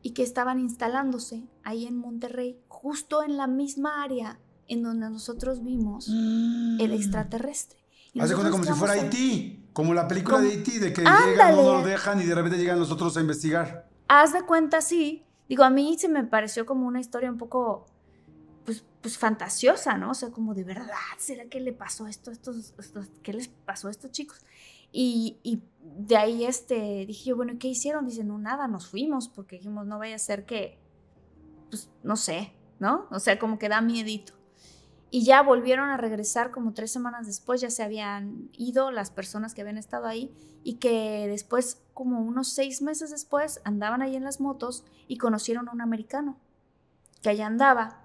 y que estaban instalándose ahí en Monterrey, justo en la misma área en donde nosotros vimos mm. el extraterrestre. Hace cuenta como si fuera e Haití, como la película de Haití, e de que llegan, no lo dejan y de repente llegan nosotros a investigar. Haz de cuenta, sí. Digo, a mí se me pareció como una historia un poco pues, fantasiosa, ¿no? O sea, como de verdad, ¿será que le pasó esto a estos, les pasó estos chicos? Y, de ahí este, dije yo, bueno, ¿qué hicieron? Dicen, no, nada, nos fuimos porque dijimos, no vaya a ser que, pues, no sé, ¿no? O sea, como que da miedito. Y ya volvieron a regresar como tres semanas después, ya se habían ido las personas que habían estado ahí y que después, como unos seis meses después, andaban ahí en las motos y conocieron a un americano que allá andaba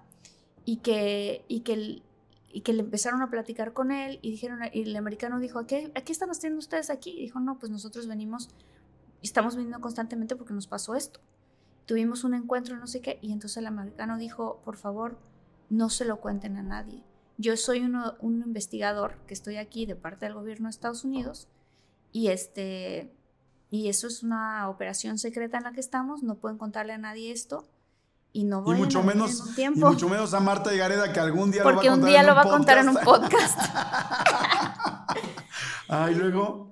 y que, y que, y que le empezaron a platicar con él y dijeron, y el americano dijo, ¿a qué, están haciendo ustedes aquí? Y dijo, no, pues nosotros venimos, estamos viniendo constantemente porque nos pasó esto. Tuvimos un encuentro, no sé qué, y entonces el americano dijo, por favor, no se lo cuenten a nadie. Yo soy uno, un investigador que estoy aquí de parte del gobierno de Estados Unidos y este y eso es una operación secreta en la que estamos, no pueden contarle a nadie esto y no y mucho menos, tiempo. mucho menos a Marta y Gareda que algún día Porque lo va a contar un día lo va a contar en un podcast. [laughs] y luego.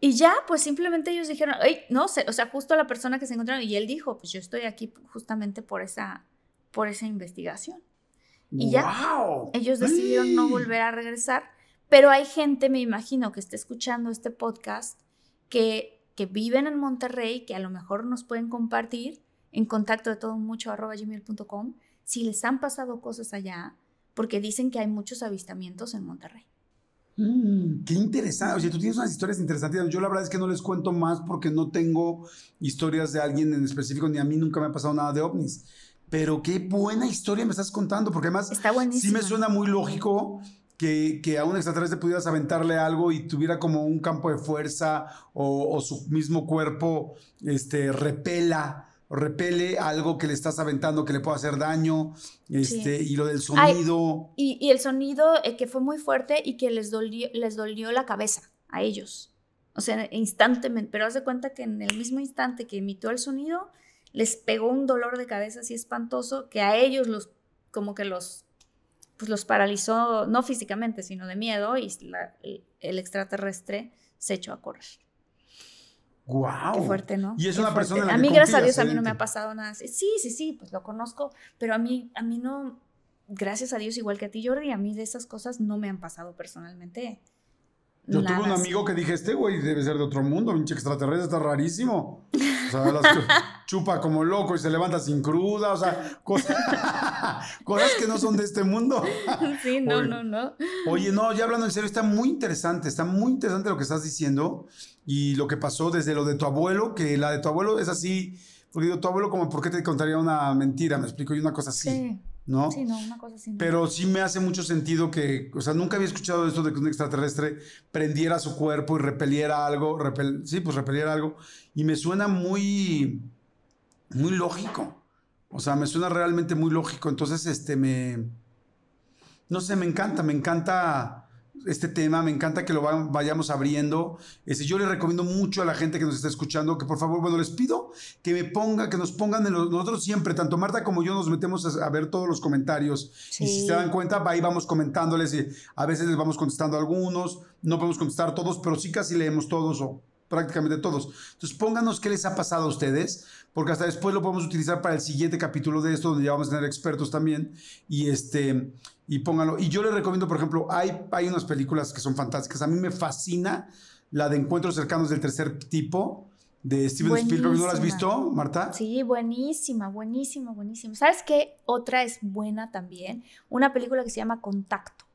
Y ya, pues simplemente ellos dijeron, no sé, o sea, justo la persona que se encontraron y él dijo, pues yo estoy aquí justamente por esa, por esa investigación. Y ya, ellos decidieron no volver a regresar. Pero hay gente, me imagino, que está escuchando este podcast que, que viven en Monterrey, que a lo mejor nos pueden compartir en contacto de todo mucho arroba gmail.com si les han pasado cosas allá, porque dicen que hay muchos avistamientos en Monterrey. Mm, qué interesante. O sea, tú tienes unas historias interesantes. Yo la verdad es que no les cuento más porque no tengo historias de alguien en específico, ni a mí nunca me ha pasado nada de ovnis. Pero qué buena historia me estás contando, porque además sí me suena muy lógico. Que, que, a un extraterrestre pudieras aventarle algo y tuviera como un campo de fuerza o, su mismo cuerpo este, repela repele algo que le estás aventando que le pueda hacer daño, este, y lo del sonido. y, el sonido eh, que fue muy fuerte y que les dolió, les dolió la cabeza a ellos. O sea, instantemente, pero haz de cuenta que en el mismo instante que emitió el sonido, les pegó un dolor de cabeza así espantoso que a ellos los, como que los, pues los paralizó, no físicamente, sino de miedo, y el extraterrestre se echó a correr. ¡Guau! Qué fuerte, ¿no? Y es una persona a mí, gracias a Dios, a mí no me ha pasado nada. Sí, sí, sí, pues lo conozco, pero a mí, a mí no, gracias a Dios, igual que a ti, Jordi, a mí de esas cosas no me han pasado personalmente. Yo tuve un amigo que dije, este güey debe ser de otro mundo, pinche extraterrestre, está rarísimo. O sea, [laughs] chupa como loco y se levanta sin cruda, o sea, [laughs] cosas, que no son de este mundo. [laughs] sí, no, no, no. Oye, no, ya hablando en serio, está muy interesante, está muy interesante lo que estás diciendo y lo que pasó desde lo de tu abuelo, que la de tu abuelo es así, porque digo, tu abuelo como, ¿por qué te contaría una mentira? Me explico, y una cosa así. Sí. ¿No? Sí, no, una cosa así. Pero sí me hace mucho sentido que, o sea, nunca había escuchado esto de que un extraterrestre prendiera su cuerpo y repeliera algo, repel, sí, pues repeliera algo, y me suena muy, muy lógico. O sea, me suena realmente muy lógico. Entonces, este, me, no sé, me encanta, me encanta este tema, me encanta que lo vayamos abriendo. Este, yo les recomiendo mucho a la gente que nos está escuchando que por favor, bueno, les pido que me ponga, que nos pongan en nosotros siempre, tanto Marta como yo nos metemos a, ver todos los comentarios y si se dan cuenta, ahí vamos comentándoles y a veces les vamos contestando algunos, no podemos contestar todos, pero sí casi leemos todos o prácticamente todos. Entonces pónganos qué les ha pasado a ustedes, porque hasta después lo podemos utilizar para el siguiente capítulo de esto, donde ya vamos a tener expertos también, y, este, y pónganlo. Y yo les recomiendo, por ejemplo, hay, hay unas películas que son fantásticas. A mí me fascina la de Encuentros Cercanos del Tercer Tipo, de Steven Spielberg. ¿No la has visto, Marta? Sí, buenísima, buenísima, buenísima. ¿Sabes qué? Otra es buena también. Una película que se llama Contacto.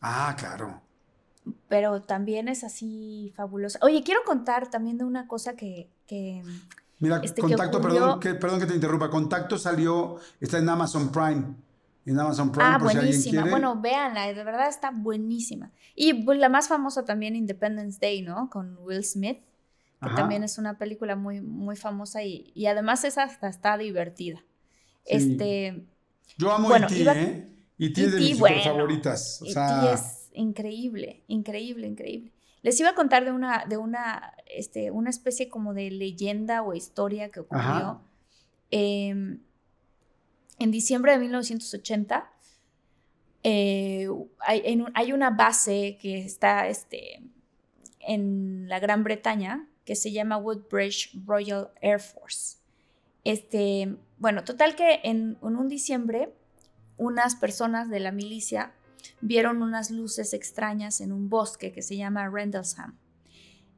Ah, claro pero también es así fabulosa. Oye, quiero contar también de una cosa que... que Mira, este, Contacto, perdón, que, perdón que te interrumpa, Contacto salió, está en Amazon Prime. En Amazon Prime, ah, buenísima. Bueno, véanla, de verdad está buenísima. Y pues, la más famosa también, Independence Day, ¿no? Con Will Smith, que también es una película muy, muy famosa y, además esa hasta está divertida. Este, Yo amo e a E.T., ¿eh? E.T. es de e mis favoritas. E increíble, increíble, increíble. Les iba a contar de una, de una, este, una especie como de leyenda o historia que ocurrió. Em, en diciembre de 1980, eh, hay, hay, una base que está este, en la Gran Bretaña que se llama Woodbridge Royal Air Force. Este, bueno, total que en, en un diciembre unas personas de la milicia vieron unas luces extrañas en un bosque que se llama Rendlesham,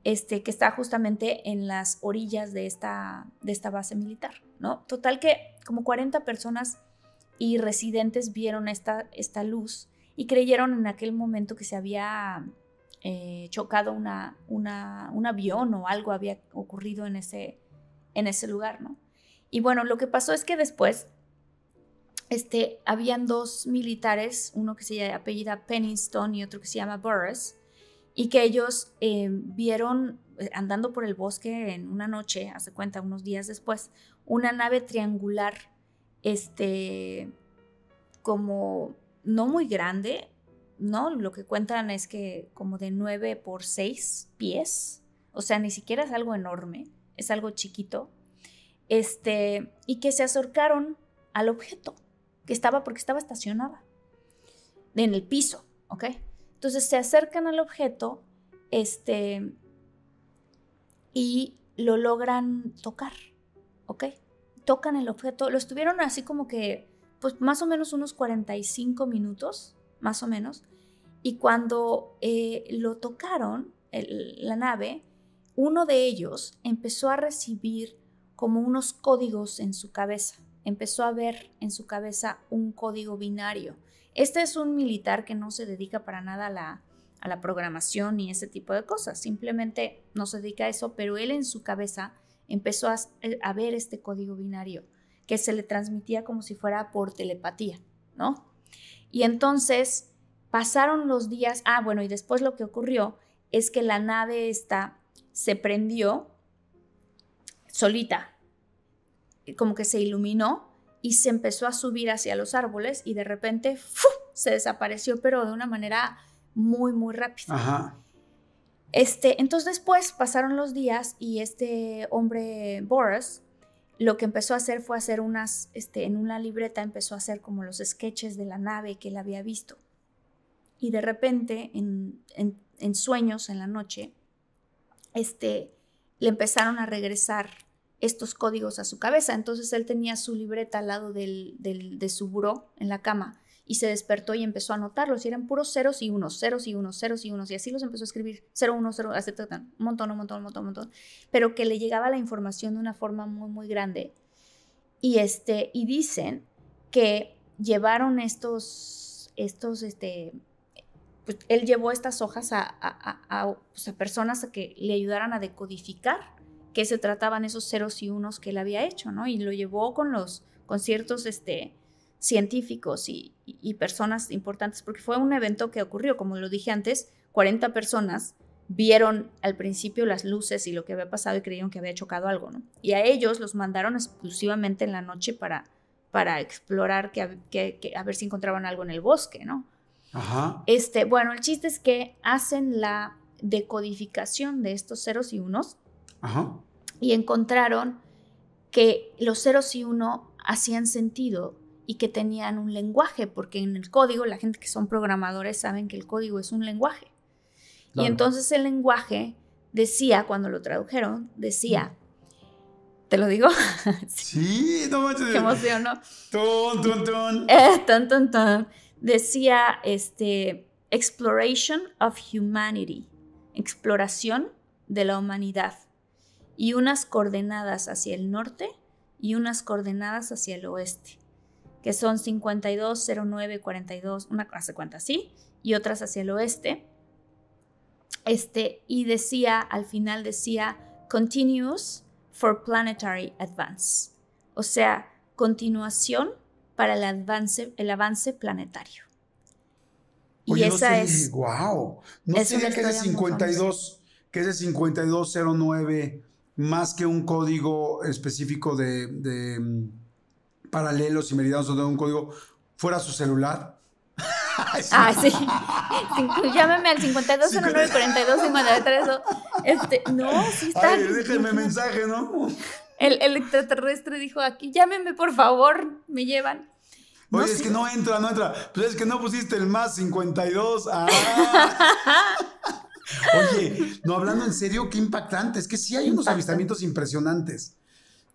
este, que está justamente en las orillas de esta, de esta base militar, ¿no? Total que como 40 personas y residentes vieron esta, esta luz y creyeron en aquel momento que se había eh, chocado una, un avión o algo había ocurrido en ese, en ese lugar, ¿no? Y bueno, lo que pasó es que después este, habían dos militares, uno que se llama, apellida Pennington y otro que se llama Burris, y que ellos eh, vieron eh, andando por el bosque en una noche, hace cuenta, unos días después, una nave triangular, este, como no muy grande, ¿no? Lo que cuentan es que como de 9 por 6 pies, o sea, ni siquiera es algo enorme, es algo chiquito, este, y que se acercaron al objeto que estaba porque estaba estacionada en el piso, ¿ok? Entonces se acercan al objeto este, y lo logran tocar, ¿ok? Tocan el objeto, lo estuvieron así como que, pues más o menos unos 45 minutos, más o menos, y cuando eh, lo tocaron, la nave, uno de ellos empezó a recibir como unos códigos en su cabeza, empezó a ver en su cabeza un código binario. Este es un militar que no se dedica para nada a la, programación ni ese tipo de cosas, simplemente no se dedica a eso, pero él en su cabeza empezó a, a ver este código binario que se le transmitía como si fuera por telepatía, ¿no? Y entonces pasaron los días, ah, bueno, y después lo que ocurrió es que la nave esta se prendió solita, eh, como que se iluminó y se empezó a subir hacia los árboles y de repente se desapareció, pero de una manera muy, muy rápida. Este, entonces después pasaron los días y este hombre Boris lo que empezó a hacer fue hacer unas, este, en una libreta empezó a hacer como los sketches de la nave que él había visto. Y de repente, en, en sueños, en la noche, este, le empezaron a regresar estos códigos a su cabeza. Entonces él tenía su libreta al lado del, de su buró en la cama y se despertó y empezó a anotarlos. Y eran puros ceros y unos, ceros y unos, ceros y unos. Y así los empezó a escribir. Cero, uno, cero, un montón, un montón, un montón, un montón. Pero que le llegaba la información de una forma muy, muy grande. Y, este, y dicen que llevaron estos, estos, este, pues él llevó estas hojas a, a, a, a personas que le ayudaran a decodificar qué se trataban esos ceros y unos que él había hecho, ¿no? Y lo llevó con los ciertos, este, científicos y, personas importantes, porque fue un evento que ocurrió, como lo dije antes, 40 personas vieron al principio las luces y lo que había pasado y creyeron que había chocado algo, ¿no? Y a ellos los mandaron exclusivamente en la noche para, para explorar, a ver si encontraban algo en el bosque, ¿no? Ajá. Este, bueno, el chiste es que hacen la decodificación de estos ceros y unos. Ajá y encontraron que los ceros y uno hacían sentido y que tenían un lenguaje, porque en el código, la gente que son programadores saben que el código es un lenguaje. Y entonces el lenguaje decía, cuando lo tradujeron, decía, ¿te lo digo? [laughs] sí, no manches. Qué [laughs] emoción, ¿no? Ton, ton, ton. [laughs] Eh, ton, ton, ton. Decía, este, exploration of humanity, exploración de la humanidad y unas coordenadas hacia el norte y unas coordenadas hacia el oeste, que son 520942, una hace cuenta así, y otras hacia el oeste. Este, y decía, al final decía, continuous for planetary advance, o sea, continuación para el avance, el avance planetario. y esa es. ¡Wow! No sé que es de 52, que es de 5209 más que un código específico de, mm, paralelos y meridianos o de un código, fuera su celular. [laughs] ah, sí. Pues llámeme al 5209 este, no, sí está. Ay, déjenme mensaje, ¿no? El, extraterrestre dijo aquí, llámeme por favor, me llevan. Oye, es que no entra, no entra. Pues es que no pusiste el más 52. Ah. [laughs] Oye, no hablando en serio, qué impactante. Es que sí hay unos avistamientos impresionantes.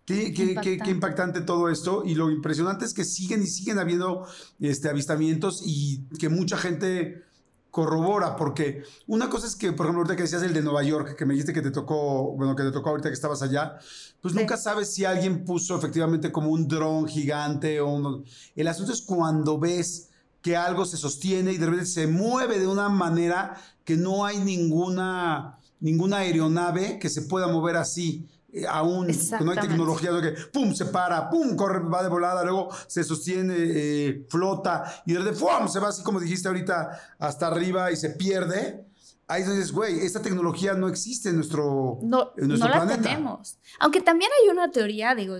Qué, impactante. todo esto. Y lo impresionante es que siguen y siguen habiendo este, avistamientos y que mucha gente corrobora, porque una cosa es que, por ejemplo, ahorita que decías el de Nueva York, que me dijiste que te tocó, bueno, que te tocó ahorita que estabas allá, pues nunca sabes si alguien puso efectivamente como un dron gigante o El asunto es cuando ves que algo se sostiene y de repente se mueve de una manera que no hay ninguna, ninguna aeronave que se pueda mover así. Eh, aún no hay tecnología que pum se para, pum corre, va de volada, luego se sostiene, eh, flota y desde repente se va así como dijiste ahorita hasta arriba y se pierde. Ahí dices, güey, esta tecnología no existe en nuestro, planeta. No la tenemos. Aunque también hay una teoría, digo,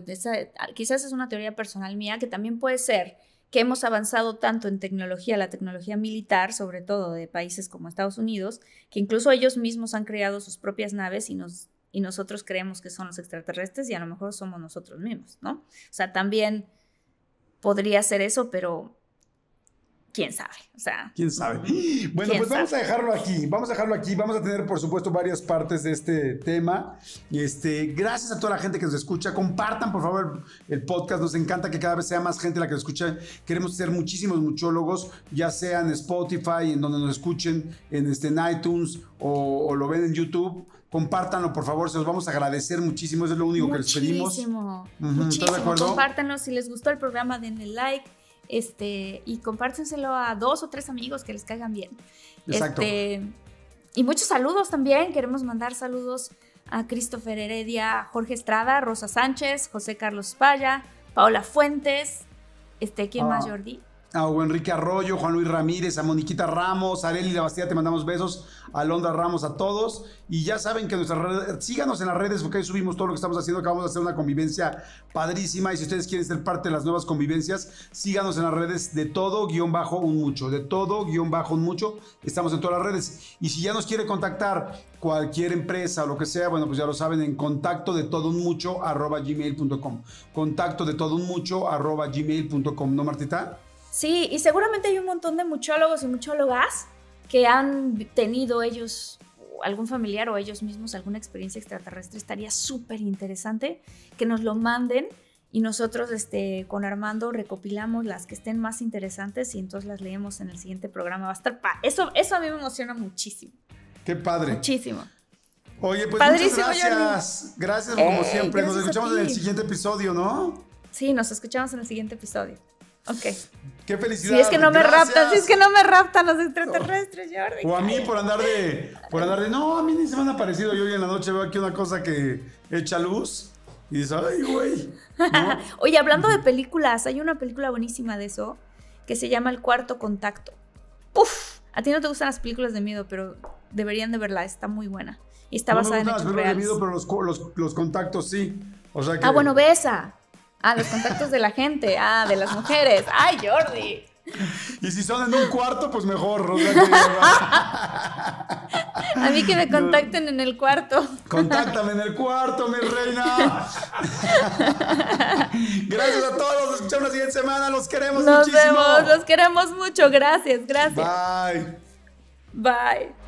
quizás es una teoría personal mía que también puede ser que hemos avanzado tanto en tecnología, la tecnología militar, sobre todo de países como Estados Unidos, que incluso ellos mismos han creado sus propias naves y nos y nosotros creemos que son los extraterrestres y a lo mejor somos nosotros mismos, ¿no? O sea, también podría ser eso, pero quién sabe, o sea. Quién sabe. Bueno, pues vamos a dejarlo aquí, vamos a dejarlo aquí, vamos a tener por supuesto varias partes de este tema. Este, gracias a toda la gente que nos escucha, compartan por favor el podcast, nos encanta que cada vez sea más gente la que nos escucha. Queremos ser muchísimos muchólogos, ya sea en Spotify, en donde nos escuchen, en este iTunes o, lo ven en YouTube compártanlo, por favor, se los vamos a agradecer muchísimo, eso es lo único que les pedimos. muchísimo, muchísimo, de compártanlo, si les gustó el programa denle like, este, y compártenselo a dos o tres amigos que les caigan bien. Este, y muchos saludos también, queremos mandar saludos a Christopher Heredia, Jorge Estrada, Rosa Sánchez, José Carlos Paya, Paola Fuentes, este, ¿quién ah. más, Jordi? a Enrique Arroyo, Juan Luis Ramírez, a Moniquita Ramos, a Areli Bastida, te mandamos besos, a Londra Ramos, a todos. Y ya saben que nuestras redes, síganos en las redes porque ahí subimos todo lo que estamos haciendo, acabamos de hacer una convivencia padrísima. Y si ustedes quieren ser parte de las nuevas convivencias, síganos en las redes de todo guión bajo un mucho, de todo guión bajo un mucho. Estamos en todas las redes. Y si ya nos quiere contactar cualquier empresa o lo que sea, bueno, pues ya lo saben, en contacto de todo un mucho arroba gmail.com. Contacto de todo un mucho arroba gmail.com, ¿no, Martita? Sí, y seguramente hay un montón de muchólogos y muchólogas que han tenido ellos algún familiar o ellos mismos alguna experiencia extraterrestre. Estaría súper interesante que nos lo manden y nosotros este, con Armando recopilamos las que estén más interesantes y entonces las leemos en el siguiente programa. Va a estar pa eso, eso a mí me emociona muchísimo. Qué padre. Muchísimo. Oye, pues muchas gracias. Gracias como eh, siempre. nos escuchamos en el siguiente episodio, ¿no? Sí, nos escuchamos en el siguiente episodio. Ok. Qué felicidad. Si es que no me raptan, si es que no me raptan los extraterrestres, Jordi. O a mí por andar de, por andar de, no, a mí ni se me han aparecido. Yo hoy en la noche veo aquí una cosa que echa luz y dices, ay, güey. [laughs] Oye, hablando de películas, hay una película buenísima de eso que se llama El Cuarto Contacto. Uf, a ti no te gustan las películas de miedo, pero deberían de verla, está muy buena. Y está basada en hechos reales. De miedo, pero los, los, los contactos sí. O sea ah, que... Ah, bueno, ve esa. Ah, los contactos de la gente. Ah, de las mujeres. ¡Ay, Jordi! Y si son en un cuarto, pues mejor. A mí que me contacten en el cuarto. Contáctame en el cuarto, mi reina. Gracias a todos. Nos escuchamos la siguiente semana. Los queremos muchísimo. Nos vemos. Los queremos mucho. Gracias, gracias. Bye. Bye.